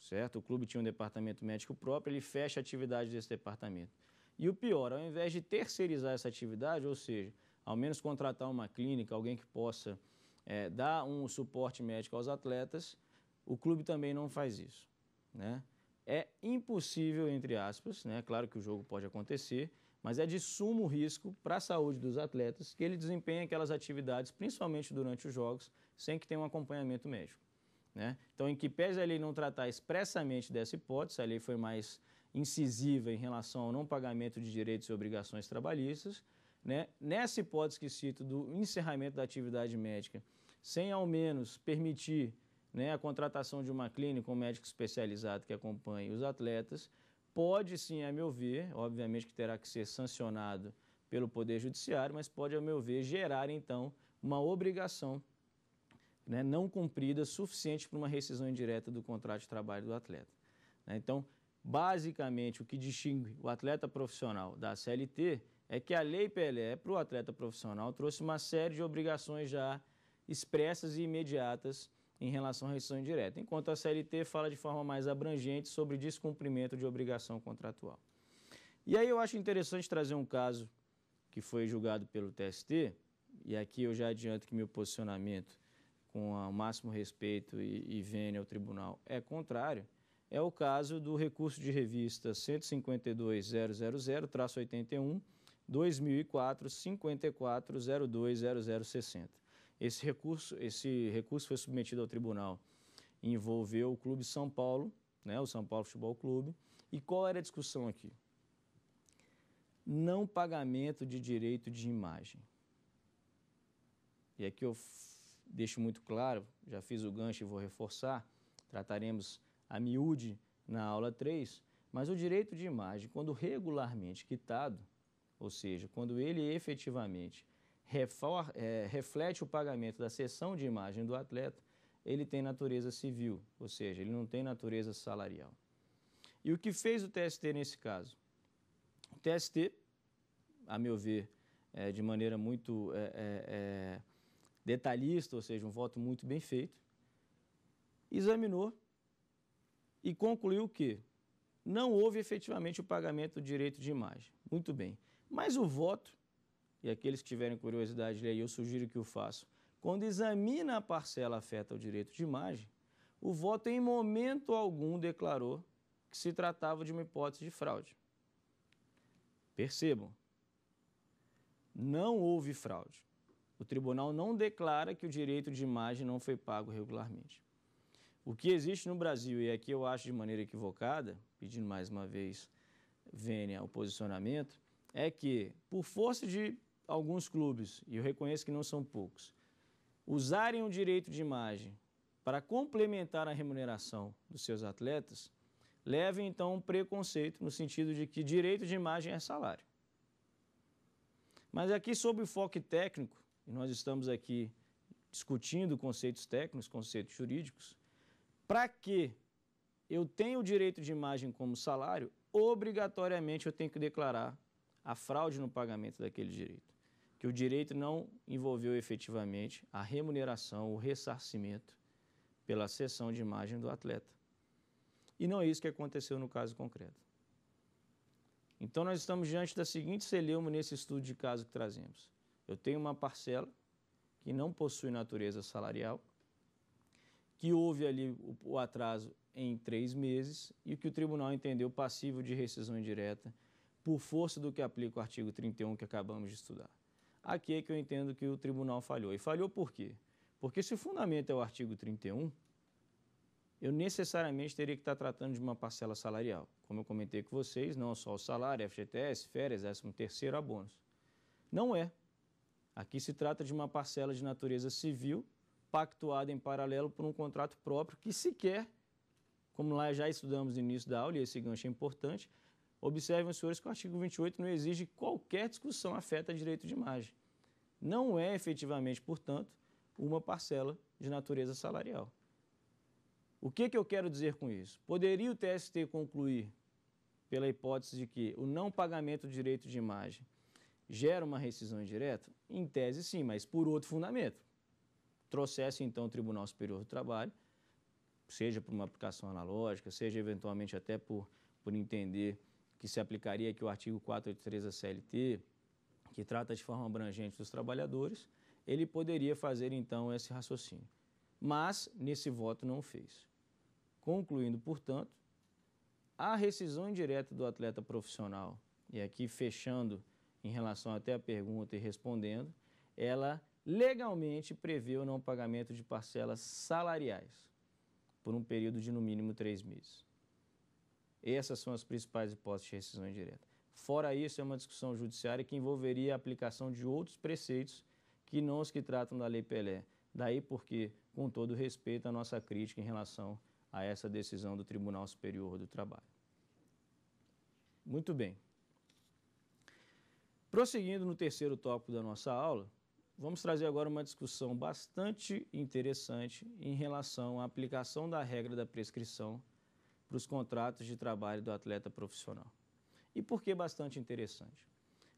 [SPEAKER 1] certo? O clube tinha um departamento médico próprio, ele fecha a atividade desse departamento. E o pior, ao invés de terceirizar essa atividade, ou seja, ao menos contratar uma clínica, alguém que possa é, dar um suporte médico aos atletas, o clube também não faz isso, né? é impossível, entre aspas, né? claro que o jogo pode acontecer, mas é de sumo risco para a saúde dos atletas que ele desempenhe aquelas atividades, principalmente durante os jogos, sem que tenha um acompanhamento médico. Né? Então, em que pese a lei não tratar expressamente dessa hipótese, a lei foi mais incisiva em relação ao não pagamento de direitos e obrigações trabalhistas, né? nessa hipótese que cito do encerramento da atividade médica, sem ao menos permitir né, a contratação de uma clínica, um médico especializado que acompanhe os atletas, pode sim, a meu ver, obviamente que terá que ser sancionado pelo Poder Judiciário, mas pode, a meu ver, gerar então uma obrigação né, não cumprida suficiente para uma rescisão indireta do contrato de trabalho do atleta. Né? Então, basicamente, o que distingue o atleta profissional da CLT é que a Lei Pelé, para o atleta profissional, trouxe uma série de obrigações já expressas e imediatas em relação à restrição indireta, enquanto a CLT fala de forma mais abrangente sobre descumprimento de obrigação contratual. E aí eu acho interessante trazer um caso que foi julgado pelo TST, e aqui eu já adianto que meu posicionamento, com o máximo respeito e, e vênia ao tribunal, é contrário, é o caso do recurso de revista 152.000-81, 2004 0060 esse recurso, esse recurso foi submetido ao tribunal envolveu o Clube São Paulo, né, o São Paulo Futebol Clube. E qual era a discussão aqui? Não pagamento de direito de imagem. E aqui eu deixo muito claro, já fiz o gancho e vou reforçar, trataremos a miúde na aula 3, mas o direito de imagem, quando regularmente quitado, ou seja, quando ele efetivamente refor, é, reflete o pagamento da sessão de imagem do atleta, ele tem natureza civil, ou seja, ele não tem natureza salarial. E o que fez o TST nesse caso? O TST, a meu ver, é, de maneira muito é, é, é, detalhista, ou seja, um voto muito bem feito, examinou e concluiu que não houve efetivamente o pagamento do direito de imagem. Muito bem. Mas o voto e aqueles que tiverem curiosidade, ler eu sugiro que o façam. Quando examina a parcela afeta o direito de imagem, o voto em momento algum declarou que se tratava de uma hipótese de fraude. Percebam, não houve fraude. O tribunal não declara que o direito de imagem não foi pago regularmente. O que existe no Brasil, e aqui eu acho de maneira equivocada, pedindo mais uma vez vênia ao posicionamento, é que, por força de alguns clubes, e eu reconheço que não são poucos, usarem o direito de imagem para complementar a remuneração dos seus atletas, leva então um preconceito no sentido de que direito de imagem é salário. Mas aqui sobre o foco técnico, e nós estamos aqui discutindo conceitos técnicos, conceitos jurídicos, para que eu tenha o direito de imagem como salário, obrigatoriamente eu tenho que declarar a fraude no pagamento daquele direito que o direito não envolveu efetivamente a remuneração, o ressarcimento pela cessão de imagem do atleta. E não é isso que aconteceu no caso concreto. Então nós estamos diante da seguinte celeuma nesse estudo de caso que trazemos. Eu tenho uma parcela que não possui natureza salarial, que houve ali o atraso em três meses e que o tribunal entendeu passivo de rescisão indireta por força do que aplica o artigo 31 que acabamos de estudar aqui é que eu entendo que o tribunal falhou. E falhou por quê? Porque se o fundamento é o artigo 31, eu necessariamente teria que estar tratando de uma parcela salarial. Como eu comentei com vocês, não só o salário, FGTS, férias, 13 terceiro, abonos. Não é. Aqui se trata de uma parcela de natureza civil, pactuada em paralelo por um contrato próprio que sequer, como lá já estudamos no início da aula, e esse gancho é importante, Observem os senhores que o artigo 28 não exige qualquer discussão afeta direito de imagem. Não é efetivamente, portanto, uma parcela de natureza salarial. O que, que eu quero dizer com isso? Poderia o TST concluir, pela hipótese de que o não pagamento do direito de imagem gera uma rescisão indireta? Em tese, sim, mas por outro fundamento. Trouxesse, então, o Tribunal Superior do Trabalho, seja por uma aplicação analógica, seja eventualmente até por, por entender que se aplicaria aqui o artigo 483 da CLT, que trata de forma abrangente dos trabalhadores, ele poderia fazer então esse raciocínio. Mas nesse voto não fez. Concluindo, portanto, a rescisão indireta do atleta profissional, e aqui fechando em relação até a pergunta e respondendo, ela legalmente prevê o não pagamento de parcelas salariais por um período de no mínimo três meses. Essas são as principais hipóteses de rescisão indireta. Fora isso, é uma discussão judiciária que envolveria a aplicação de outros preceitos que não os que tratam da Lei Pelé. Daí porque, com todo respeito, a nossa crítica em relação a essa decisão do Tribunal Superior do Trabalho. Muito bem. Prosseguindo no terceiro tópico da nossa aula, vamos trazer agora uma discussão bastante interessante em relação à aplicação da regra da prescrição para os contratos de trabalho do atleta profissional. E por que bastante interessante?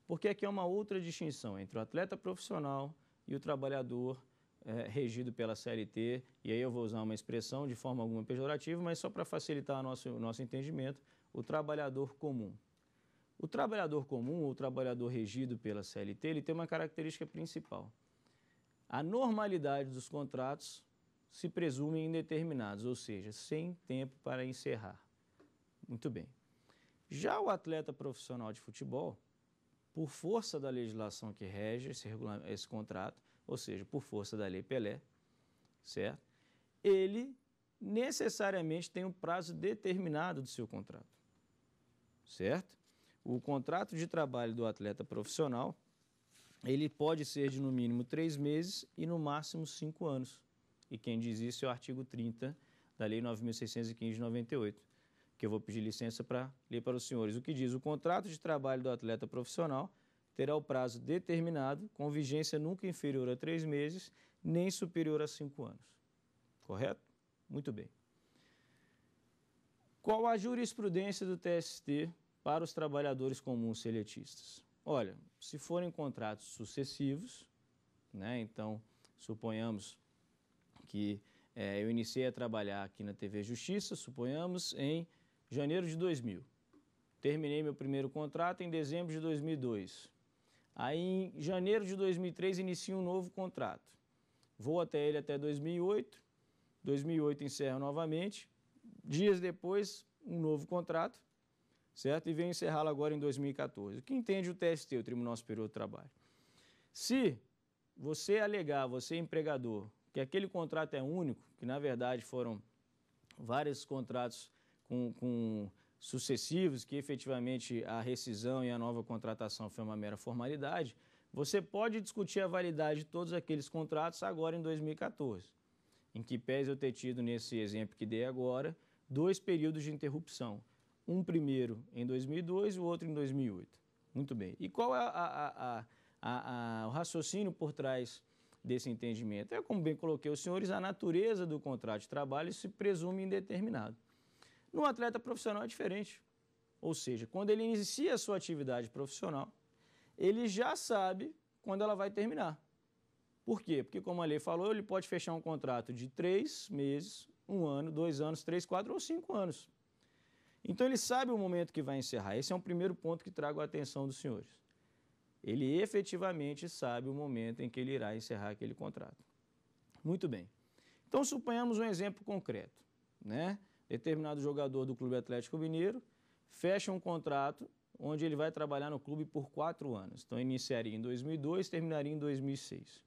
[SPEAKER 1] Porque aqui é uma outra distinção entre o atleta profissional e o trabalhador é, regido pela CLT, e aí eu vou usar uma expressão de forma alguma pejorativa, mas só para facilitar nosso, nosso entendimento, o trabalhador comum. O trabalhador comum ou trabalhador regido pela CLT, ele tem uma característica principal. A normalidade dos contratos se presumem indeterminados, ou seja, sem tempo para encerrar. Muito bem. Já o atleta profissional de futebol, por força da legislação que rege esse, esse contrato, ou seja, por força da Lei Pelé, certo? Ele necessariamente tem um prazo determinado do seu contrato, certo? O contrato de trabalho do atleta profissional, ele pode ser de no mínimo três meses e no máximo cinco anos e quem diz isso é o artigo 30 da Lei 9.615 de 98, que eu vou pedir licença para ler para os senhores. O que diz: o contrato de trabalho do atleta profissional terá o prazo determinado, com vigência nunca inferior a três meses, nem superior a cinco anos. Correto? Muito bem. Qual a jurisprudência do TST para os trabalhadores comuns seletistas? Olha, se forem contratos sucessivos, né, então suponhamos que é, eu iniciei a trabalhar aqui na TV Justiça, suponhamos, em janeiro de 2000. Terminei meu primeiro contrato em dezembro de 2002. Aí, em janeiro de 2003, inicio um novo contrato. Vou até ele até 2008, 2008 encerro novamente. Dias depois, um novo contrato, certo? E venho encerrá-lo agora em 2014. O que entende o TST, o Tribunal Superior do Trabalho? Se você alegar, você é empregador, que aquele contrato é único, que na verdade foram vários contratos com, com sucessivos, que efetivamente a rescisão e a nova contratação foi uma mera formalidade, você pode discutir a validade de todos aqueles contratos agora em 2014, em que pese eu ter tido, nesse exemplo que dei agora, dois períodos de interrupção. Um primeiro em 2002 e o outro em 2008. Muito bem. E qual é a, a, a, o raciocínio por trás desse entendimento. É como bem coloquei os senhores, a natureza do contrato de trabalho se presume indeterminado. No atleta profissional é diferente. Ou seja, quando ele inicia a sua atividade profissional, ele já sabe quando ela vai terminar. Por quê? Porque, como a lei falou, ele pode fechar um contrato de três meses, um ano, dois anos, três, quatro ou cinco anos. Então, ele sabe o momento que vai encerrar. Esse é um primeiro ponto que trago a atenção dos senhores ele efetivamente sabe o momento em que ele irá encerrar aquele contrato. Muito bem. Então, suponhamos um exemplo concreto. Né? Determinado jogador do Clube Atlético Mineiro fecha um contrato onde ele vai trabalhar no clube por quatro anos. Então, iniciaria em 2002, terminaria em 2006.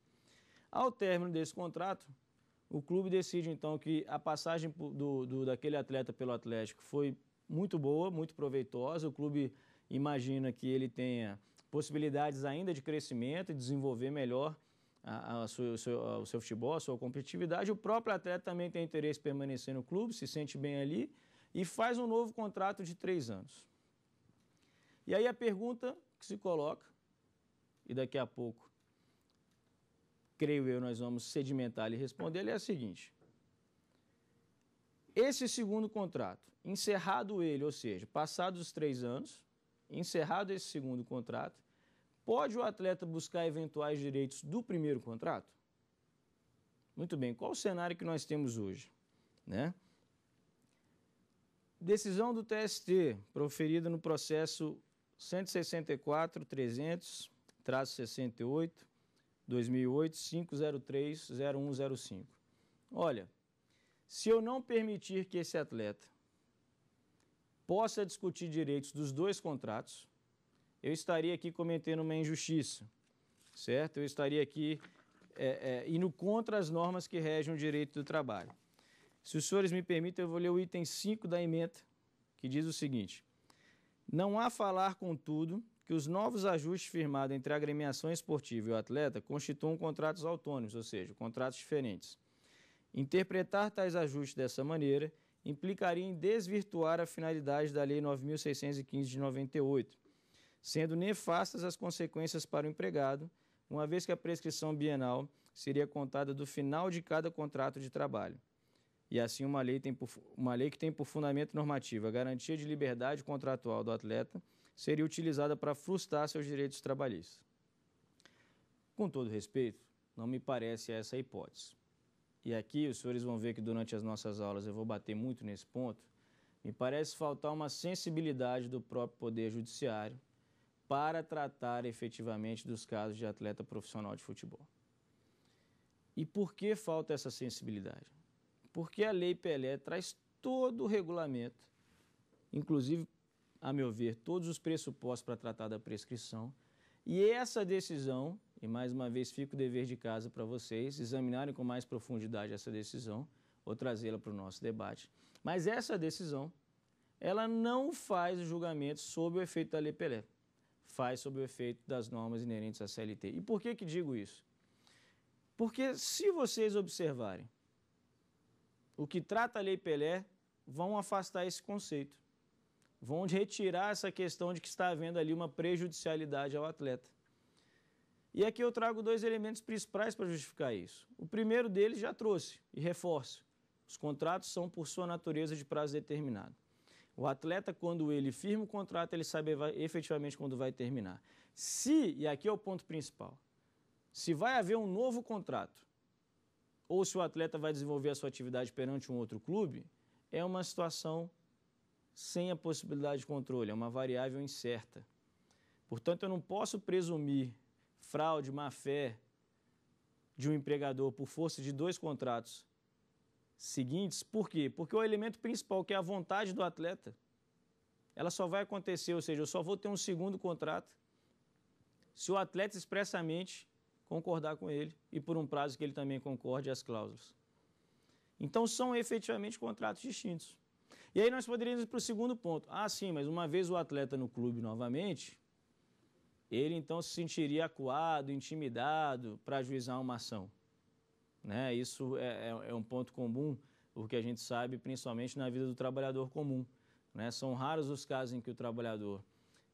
[SPEAKER 1] Ao término desse contrato, o clube decide, então, que a passagem do, do, daquele atleta pelo Atlético foi muito boa, muito proveitosa. O clube imagina que ele tenha possibilidades ainda de crescimento e desenvolver melhor a, a sua, o, seu, o, seu, futebol, a sua competitividade. O próprio atleta também tem interesse em permanecer no clube, se sente bem ali e faz um novo contrato de três anos. E aí a pergunta que se coloca, e daqui a pouco, creio eu, nós vamos sedimentar e responder, ele é a seguinte. Esse segundo contrato, encerrado ele, ou seja, passados os três anos, encerrado esse segundo contrato, pode o atleta buscar eventuais direitos do primeiro contrato? Muito bem, qual o cenário que nós temos hoje? Né? Decisão do TST, proferida no processo 300 68 2008 2008-503-0105. Olha, se eu não permitir que esse atleta possa discutir direitos dos dois contratos, eu estaria aqui cometendo uma injustiça, certo? Eu estaria aqui é, é, indo contra as normas que regem o direito do trabalho. Se os senhores me permitem, eu vou ler o item 5 da emenda, que diz o seguinte: Não há falar, contudo, que os novos ajustes firmados entre a agremiação esportiva e o atleta constituam contratos autônomos, ou seja, contratos diferentes. Interpretar tais ajustes dessa maneira implicaria em desvirtuar a finalidade da Lei 9.615 de 98, sendo nefastas as consequências para o empregado, uma vez que a prescrição bienal seria contada do final de cada contrato de trabalho. E assim, uma lei, tem por, uma lei que tem por fundamento normativo a garantia de liberdade contratual do atleta seria utilizada para frustrar seus direitos trabalhistas. Com todo respeito, não me parece essa a hipótese e aqui os senhores vão ver que durante as nossas aulas eu vou bater muito nesse ponto, me parece faltar uma sensibilidade do próprio Poder Judiciário para tratar efetivamente dos casos de atleta profissional de futebol. E por que falta essa sensibilidade? Porque a Lei Pelé traz todo o regulamento, inclusive, a meu ver, todos os pressupostos para tratar da prescrição, e essa decisão e mais uma vez fica o dever de casa para vocês examinarem com mais profundidade essa decisão ou trazê-la para o nosso debate. Mas essa decisão, ela não faz o julgamento sob o efeito da Lei Pelé, faz sob o efeito das normas inerentes à CLT. E por que que digo isso? Porque se vocês observarem, o que trata a Lei Pelé vão afastar esse conceito, vão retirar essa questão de que está havendo ali uma prejudicialidade ao atleta. E aqui eu trago dois elementos principais para justificar isso. O primeiro deles já trouxe e reforço. Os contratos são, por sua natureza, de prazo determinado. O atleta, quando ele firma o contrato, ele sabe efetivamente quando vai terminar. Se, e aqui é o ponto principal, se vai haver um novo contrato ou se o atleta vai desenvolver a sua atividade perante um outro clube, é uma situação sem a possibilidade de controle, é uma variável incerta. Portanto, eu não posso presumir fraude, má-fé de um empregador por força de dois contratos seguintes. Por quê? Porque o elemento principal, que é a vontade do atleta, ela só vai acontecer, ou seja, eu só vou ter um segundo contrato se o atleta expressamente concordar com ele e por um prazo que ele também concorde às cláusulas. Então são efetivamente contratos distintos. E aí nós poderíamos ir para o segundo ponto. Ah, sim, mas uma vez o atleta no clube novamente, ele então se sentiria acuado, intimidado para ajuizar uma ação. Né? Isso é, é, é um ponto comum, o que a gente sabe, principalmente na vida do trabalhador comum. Né? São raros os casos em que o trabalhador,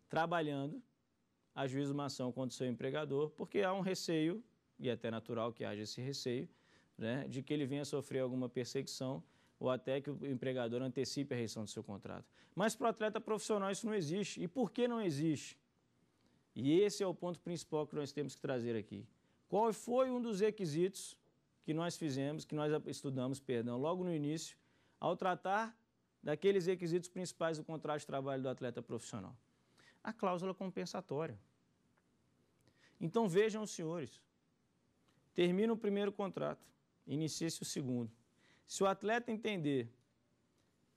[SPEAKER 1] trabalhando, ajuiza uma ação contra o seu empregador, porque há um receio, e é até natural que haja esse receio, né? de que ele venha sofrer alguma perseguição ou até que o empregador antecipe a rescisão do seu contrato. Mas para o atleta profissional isso não existe. E por que não existe? E esse é o ponto principal que nós temos que trazer aqui. Qual foi um dos requisitos que nós fizemos, que nós estudamos, perdão, logo no início, ao tratar daqueles requisitos principais do contrato de trabalho do atleta profissional? A cláusula compensatória. Então vejam, senhores, termina o primeiro contrato, inicia-se o segundo. Se o atleta entender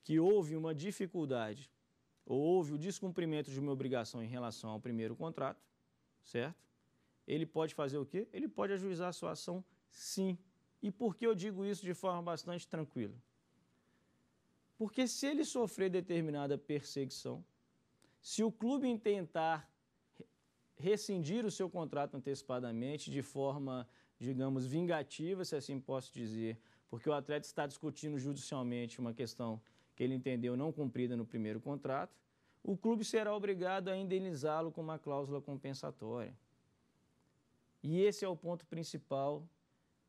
[SPEAKER 1] que houve uma dificuldade houve o descumprimento de uma obrigação em relação ao primeiro contrato, certo? Ele pode fazer o quê? Ele pode ajuizar a sua ação, sim. E por que eu digo isso de forma bastante tranquila? Porque se ele sofrer determinada perseguição, se o clube intentar rescindir o seu contrato antecipadamente de forma, digamos, vingativa, se assim posso dizer, porque o atleta está discutindo judicialmente uma questão que ele entendeu não cumprida no primeiro contrato, o clube será obrigado a indenizá-lo com uma cláusula compensatória. E esse é o ponto principal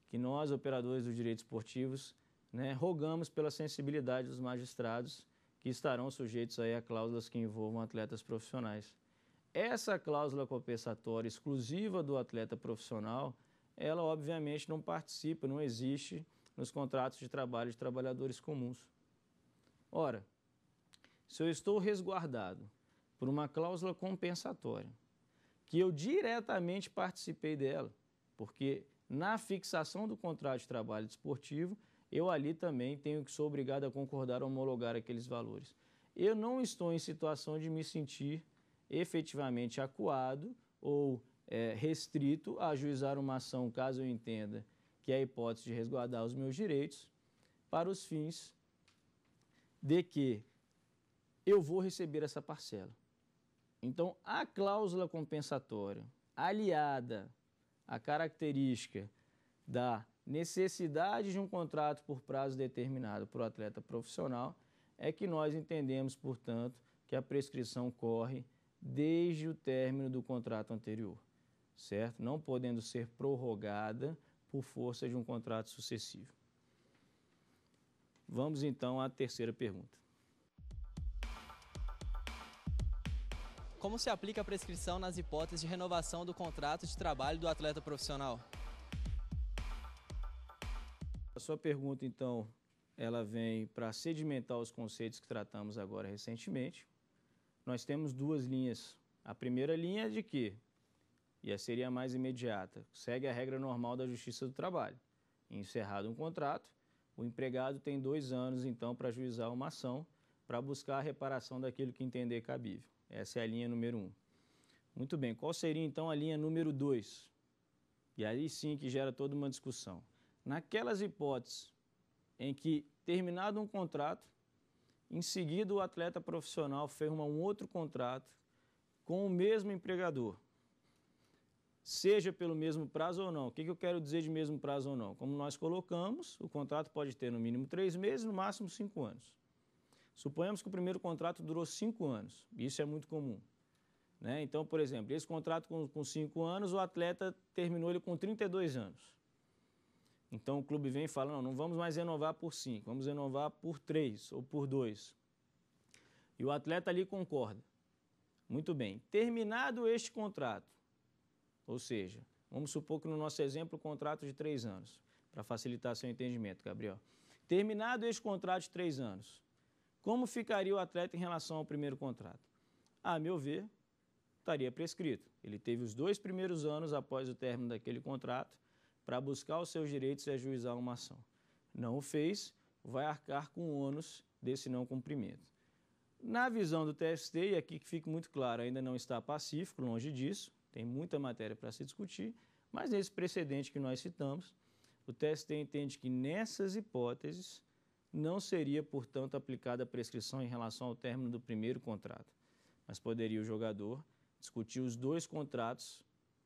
[SPEAKER 1] que nós, operadores dos direitos esportivos, né, rogamos pela sensibilidade dos magistrados que estarão sujeitos aí a cláusulas que envolvam atletas profissionais. Essa cláusula compensatória exclusiva do atleta profissional, ela obviamente não participa, não existe nos contratos de trabalho de trabalhadores comuns. Ora, se eu estou resguardado por uma cláusula compensatória, que eu diretamente participei dela, porque na fixação do contrato de trabalho desportivo, eu ali também tenho que ser obrigado a concordar ou homologar aqueles valores. Eu não estou em situação de me sentir efetivamente acuado ou é, restrito a ajuizar uma ação, caso eu entenda que é a hipótese de resguardar os meus direitos, para os fins de que eu vou receber essa parcela. Então, a cláusula compensatória, aliada à característica da necessidade de um contrato por prazo determinado para o atleta profissional, é que nós entendemos, portanto, que a prescrição corre desde o término do contrato anterior, certo? Não podendo ser prorrogada por força de um contrato sucessivo. Vamos então à terceira pergunta. Como se aplica a prescrição nas hipóteses de renovação do contrato de trabalho do atleta profissional? A sua pergunta, então, ela vem para sedimentar os conceitos que tratamos agora recentemente. Nós temos duas linhas. A primeira linha é de que, e a seria mais imediata, segue a regra normal da Justiça do Trabalho. Encerrado um contrato, o empregado tem dois anos, então, para juizar uma ação para buscar a reparação daquilo que entender cabível. Essa é a linha número um. Muito bem, qual seria então a linha número dois? E aí sim que gera toda uma discussão. Naquelas hipóteses em que, terminado um contrato, em seguida o atleta profissional firma um outro contrato com o mesmo empregador seja pelo mesmo prazo ou não. O que, eu quero dizer de mesmo prazo ou não? Como nós colocamos, o contrato pode ter no mínimo três meses, no máximo cinco anos. Suponhamos que o primeiro contrato durou cinco anos, isso é muito comum. Né? Então, por exemplo, esse contrato com, com cinco anos, o atleta terminou ele com 32 anos. Então o clube vem e fala, não, não vamos mais renovar por cinco, vamos renovar por três ou por dois. E o atleta ali concorda. Muito bem. Terminado este contrato, ou seja, vamos supor que no nosso exemplo, o contrato de três anos, para facilitar seu entendimento, Gabriel. Terminado este contrato de três anos, como ficaria o atleta em relação ao primeiro contrato? A meu ver, estaria prescrito. Ele teve os dois primeiros anos após o término daquele contrato para buscar os seus direitos e ajuizar uma ação. Não o fez, vai arcar com o ônus desse não cumprimento. Na visão do TST, e aqui que fica muito claro, ainda não está pacífico, longe disso, tem muita matéria para se discutir, mas nesse precedente que nós citamos, o TST entende que nessas hipóteses não seria, portanto, aplicada a prescrição em relação ao término do primeiro contrato, mas poderia o jogador discutir os dois contratos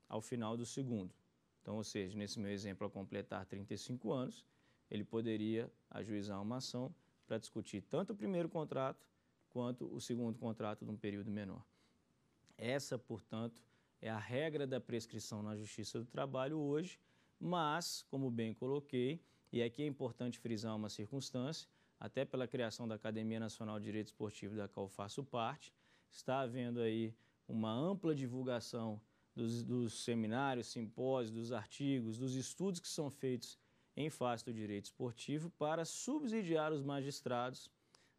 [SPEAKER 1] ao final do segundo. Então, ou seja, nesse meu exemplo, ao completar 35 anos, ele poderia ajuizar uma ação para discutir tanto o primeiro contrato quanto o segundo contrato de um período menor. Essa, portanto, é a regra da prescrição na Justiça do Trabalho hoje, mas, como bem coloquei, e aqui é importante frisar uma circunstância, até pela criação da Academia Nacional de Direito Esportivo, da qual faço parte, está havendo aí uma ampla divulgação dos, dos seminários, simpósios, dos artigos, dos estudos que são feitos em face do direito esportivo para subsidiar os magistrados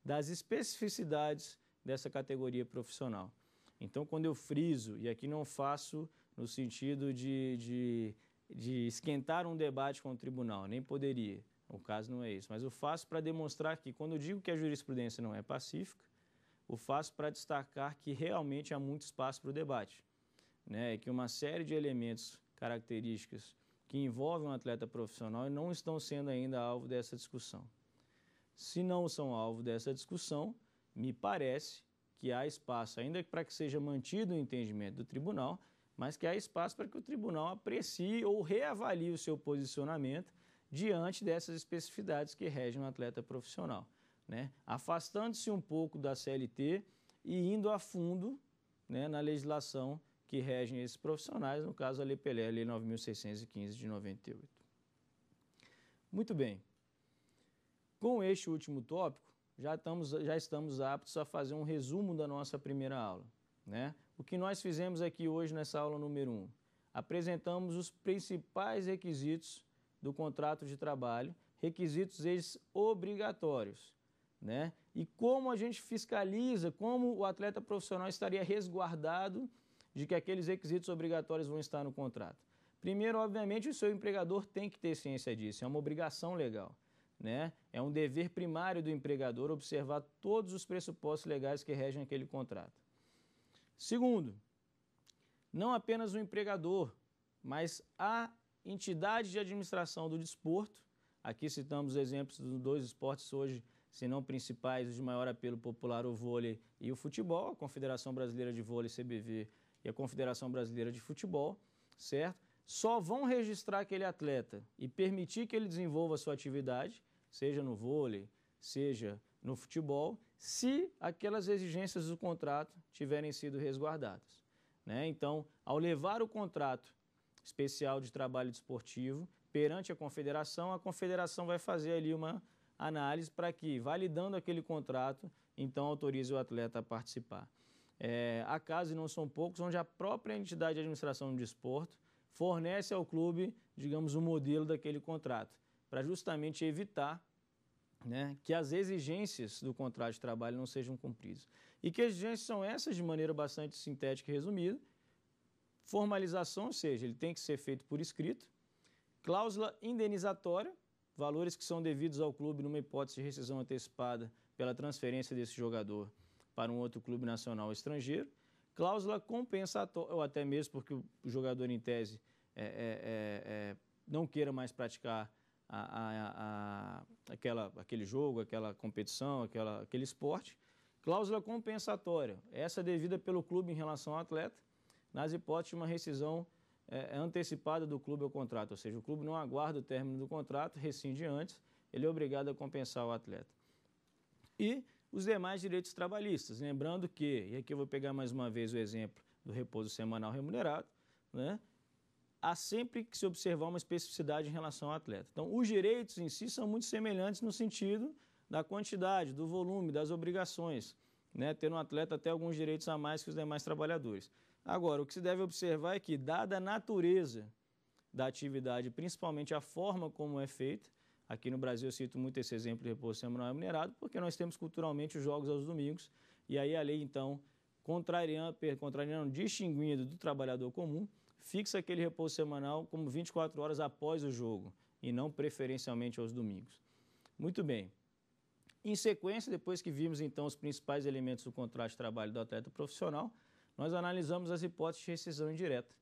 [SPEAKER 1] das especificidades dessa categoria profissional. Então, quando eu friso, e aqui não faço no sentido de, de, de esquentar um debate com o tribunal, nem poderia, o caso não é isso, mas eu faço para demonstrar que, quando eu digo que a jurisprudência não é pacífica, eu faço para destacar que realmente há muito espaço para o debate. Né? Que uma série de elementos, características que envolvem um atleta profissional não estão sendo ainda alvo dessa discussão. Se não são alvo dessa discussão, me parece que há espaço, ainda para que seja mantido o entendimento do tribunal, mas que há espaço para que o tribunal aprecie ou reavalie o seu posicionamento diante dessas especificidades que regem o um atleta profissional. Né? Afastando-se um pouco da CLT e indo a fundo né, na legislação que regem esses profissionais, no caso a Lei Pelé, a Lei 9.615 de 98. Muito bem. Com este último tópico, já estamos, já estamos aptos a fazer um resumo da nossa primeira aula. Né? O que nós fizemos aqui hoje nessa aula número 1? Um? Apresentamos os principais requisitos do contrato de trabalho, requisitos esses obrigatórios. Né? E como a gente fiscaliza, como o atleta profissional estaria resguardado de que aqueles requisitos obrigatórios vão estar no contrato. Primeiro, obviamente, o seu empregador tem que ter ciência disso, é uma obrigação legal né? É um dever primário do empregador observar todos os pressupostos legais que regem aquele contrato. Segundo, não apenas o empregador, mas a entidade de administração do desporto, aqui citamos exemplos dos dois esportes hoje, se não principais, os de maior apelo popular, o vôlei e o futebol, a Confederação Brasileira de Vôlei, CBV, e a Confederação Brasileira de Futebol, certo? Só vão registrar aquele atleta e permitir que ele desenvolva a sua atividade seja no vôlei, seja no futebol, se aquelas exigências do contrato tiverem sido resguardadas. Né? Então, ao levar o contrato especial de trabalho desportivo perante a confederação, a confederação vai fazer ali uma análise para que, validando aquele contrato, então autorize o atleta a participar. É, há casos, e não são poucos, onde a própria entidade de administração do desporto fornece ao clube, digamos, o um modelo daquele contrato para justamente evitar né, que as exigências do contrato de trabalho não sejam cumpridas. E que exigências são essas, de maneira bastante sintética e resumida? Formalização, ou seja, ele tem que ser feito por escrito. Cláusula indenizatória, valores que são devidos ao clube numa hipótese de rescisão antecipada pela transferência desse jogador para um outro clube nacional ou estrangeiro. Cláusula compensatória, ou até mesmo porque o jogador, em tese, é, é, é, é não queira mais praticar a, a, a, aquela, aquele jogo, aquela competição, aquela, aquele esporte. Cláusula compensatória, essa é devida pelo clube em relação ao atleta, nas hipóteses de uma rescisão é, é, antecipada do clube ao contrato, ou seja, o clube não aguarda o término do contrato, rescinde antes, ele é obrigado a compensar o atleta. E os demais direitos trabalhistas, lembrando que, e aqui eu vou pegar mais uma vez o exemplo do repouso semanal remunerado, né? há sempre que se observar uma especificidade em relação ao atleta. Então, os direitos em si são muito semelhantes no sentido da quantidade, do volume, das obrigações, né? tendo um atleta até alguns direitos a mais que os demais trabalhadores. Agora, o que se deve observar é que, dada a natureza da atividade, principalmente a forma como é feita, aqui no Brasil eu cito muito esse exemplo de repouso semanal remunerado, porque nós temos culturalmente os jogos aos domingos, e aí a lei, então, contrariando, contrariando distinguindo do trabalhador comum, fixa aquele repouso semanal como 24 horas após o jogo e não preferencialmente aos domingos. Muito bem. Em sequência, depois que vimos então os principais elementos do contrato de trabalho do atleta profissional, nós analisamos as hipóteses de rescisão indireta,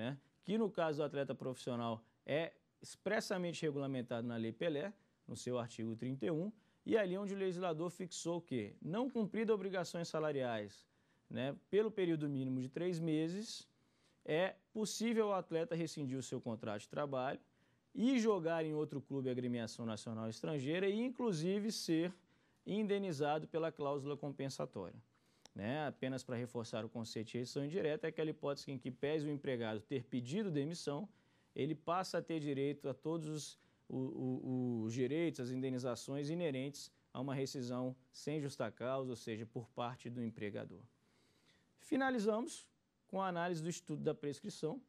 [SPEAKER 1] né? que no caso do atleta profissional é expressamente regulamentado na Lei Pelé, no seu artigo 31, e ali é onde o legislador fixou que, não cumprida obrigações salariais né, pelo período mínimo de três meses, é possível o atleta rescindir o seu contrato de trabalho e jogar em outro clube agremiação nacional estrangeira e, inclusive, ser indenizado pela cláusula compensatória. Né? Apenas para reforçar o conceito de rescisão indireta, é aquela hipótese em que pese o empregado ter pedido demissão, ele passa a ter direito a todos os, os direitos, as indenizações inerentes a uma rescisão sem justa causa, ou seja, por parte do empregador. Finalizamos com a análise do estudo da prescrição.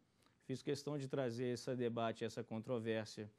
[SPEAKER 1] Fiz questão de trazer esse debate, essa controvérsia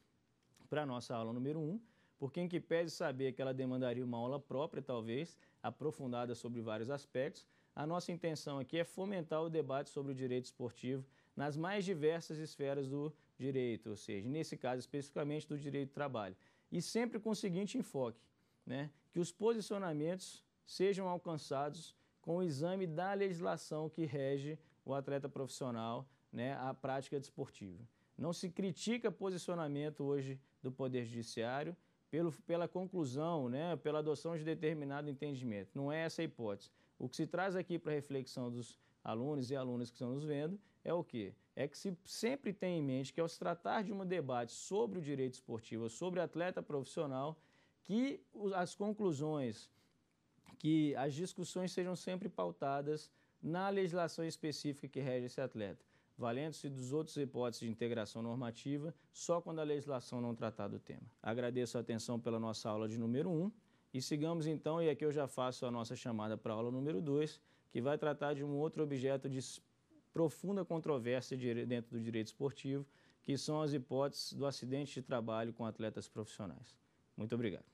[SPEAKER 1] para a nossa aula número 1, um, porque em que pese saber que ela demandaria uma aula própria, talvez, aprofundada sobre vários aspectos, a nossa intenção aqui é fomentar o debate sobre o direito esportivo nas mais diversas esferas do direito, ou seja, nesse caso especificamente do direito do trabalho. E sempre com o seguinte enfoque, né, que os posicionamentos sejam alcançados com o exame da legislação que rege o atleta profissional né, à prática desportiva. Não se critica posicionamento hoje do Poder Judiciário pelo, pela conclusão, né, pela adoção de determinado entendimento. Não é essa a hipótese. O que se traz aqui para reflexão dos alunos e alunas que estão nos vendo é o quê? É que se sempre tem em mente que ao se tratar de um debate sobre o direito esportivo, sobre atleta profissional, que as conclusões, que as discussões sejam sempre pautadas na legislação específica que rege esse atleta, valendo-se dos outros hipóteses de integração normativa, só quando a legislação não tratar do tema. Agradeço a atenção pela nossa aula de número 1 e sigamos então, e aqui eu já faço a nossa chamada para a aula número 2, que vai tratar de um outro objeto de profunda controvérsia dentro do direito esportivo, que são as hipóteses do acidente de trabalho com atletas profissionais. Muito obrigado.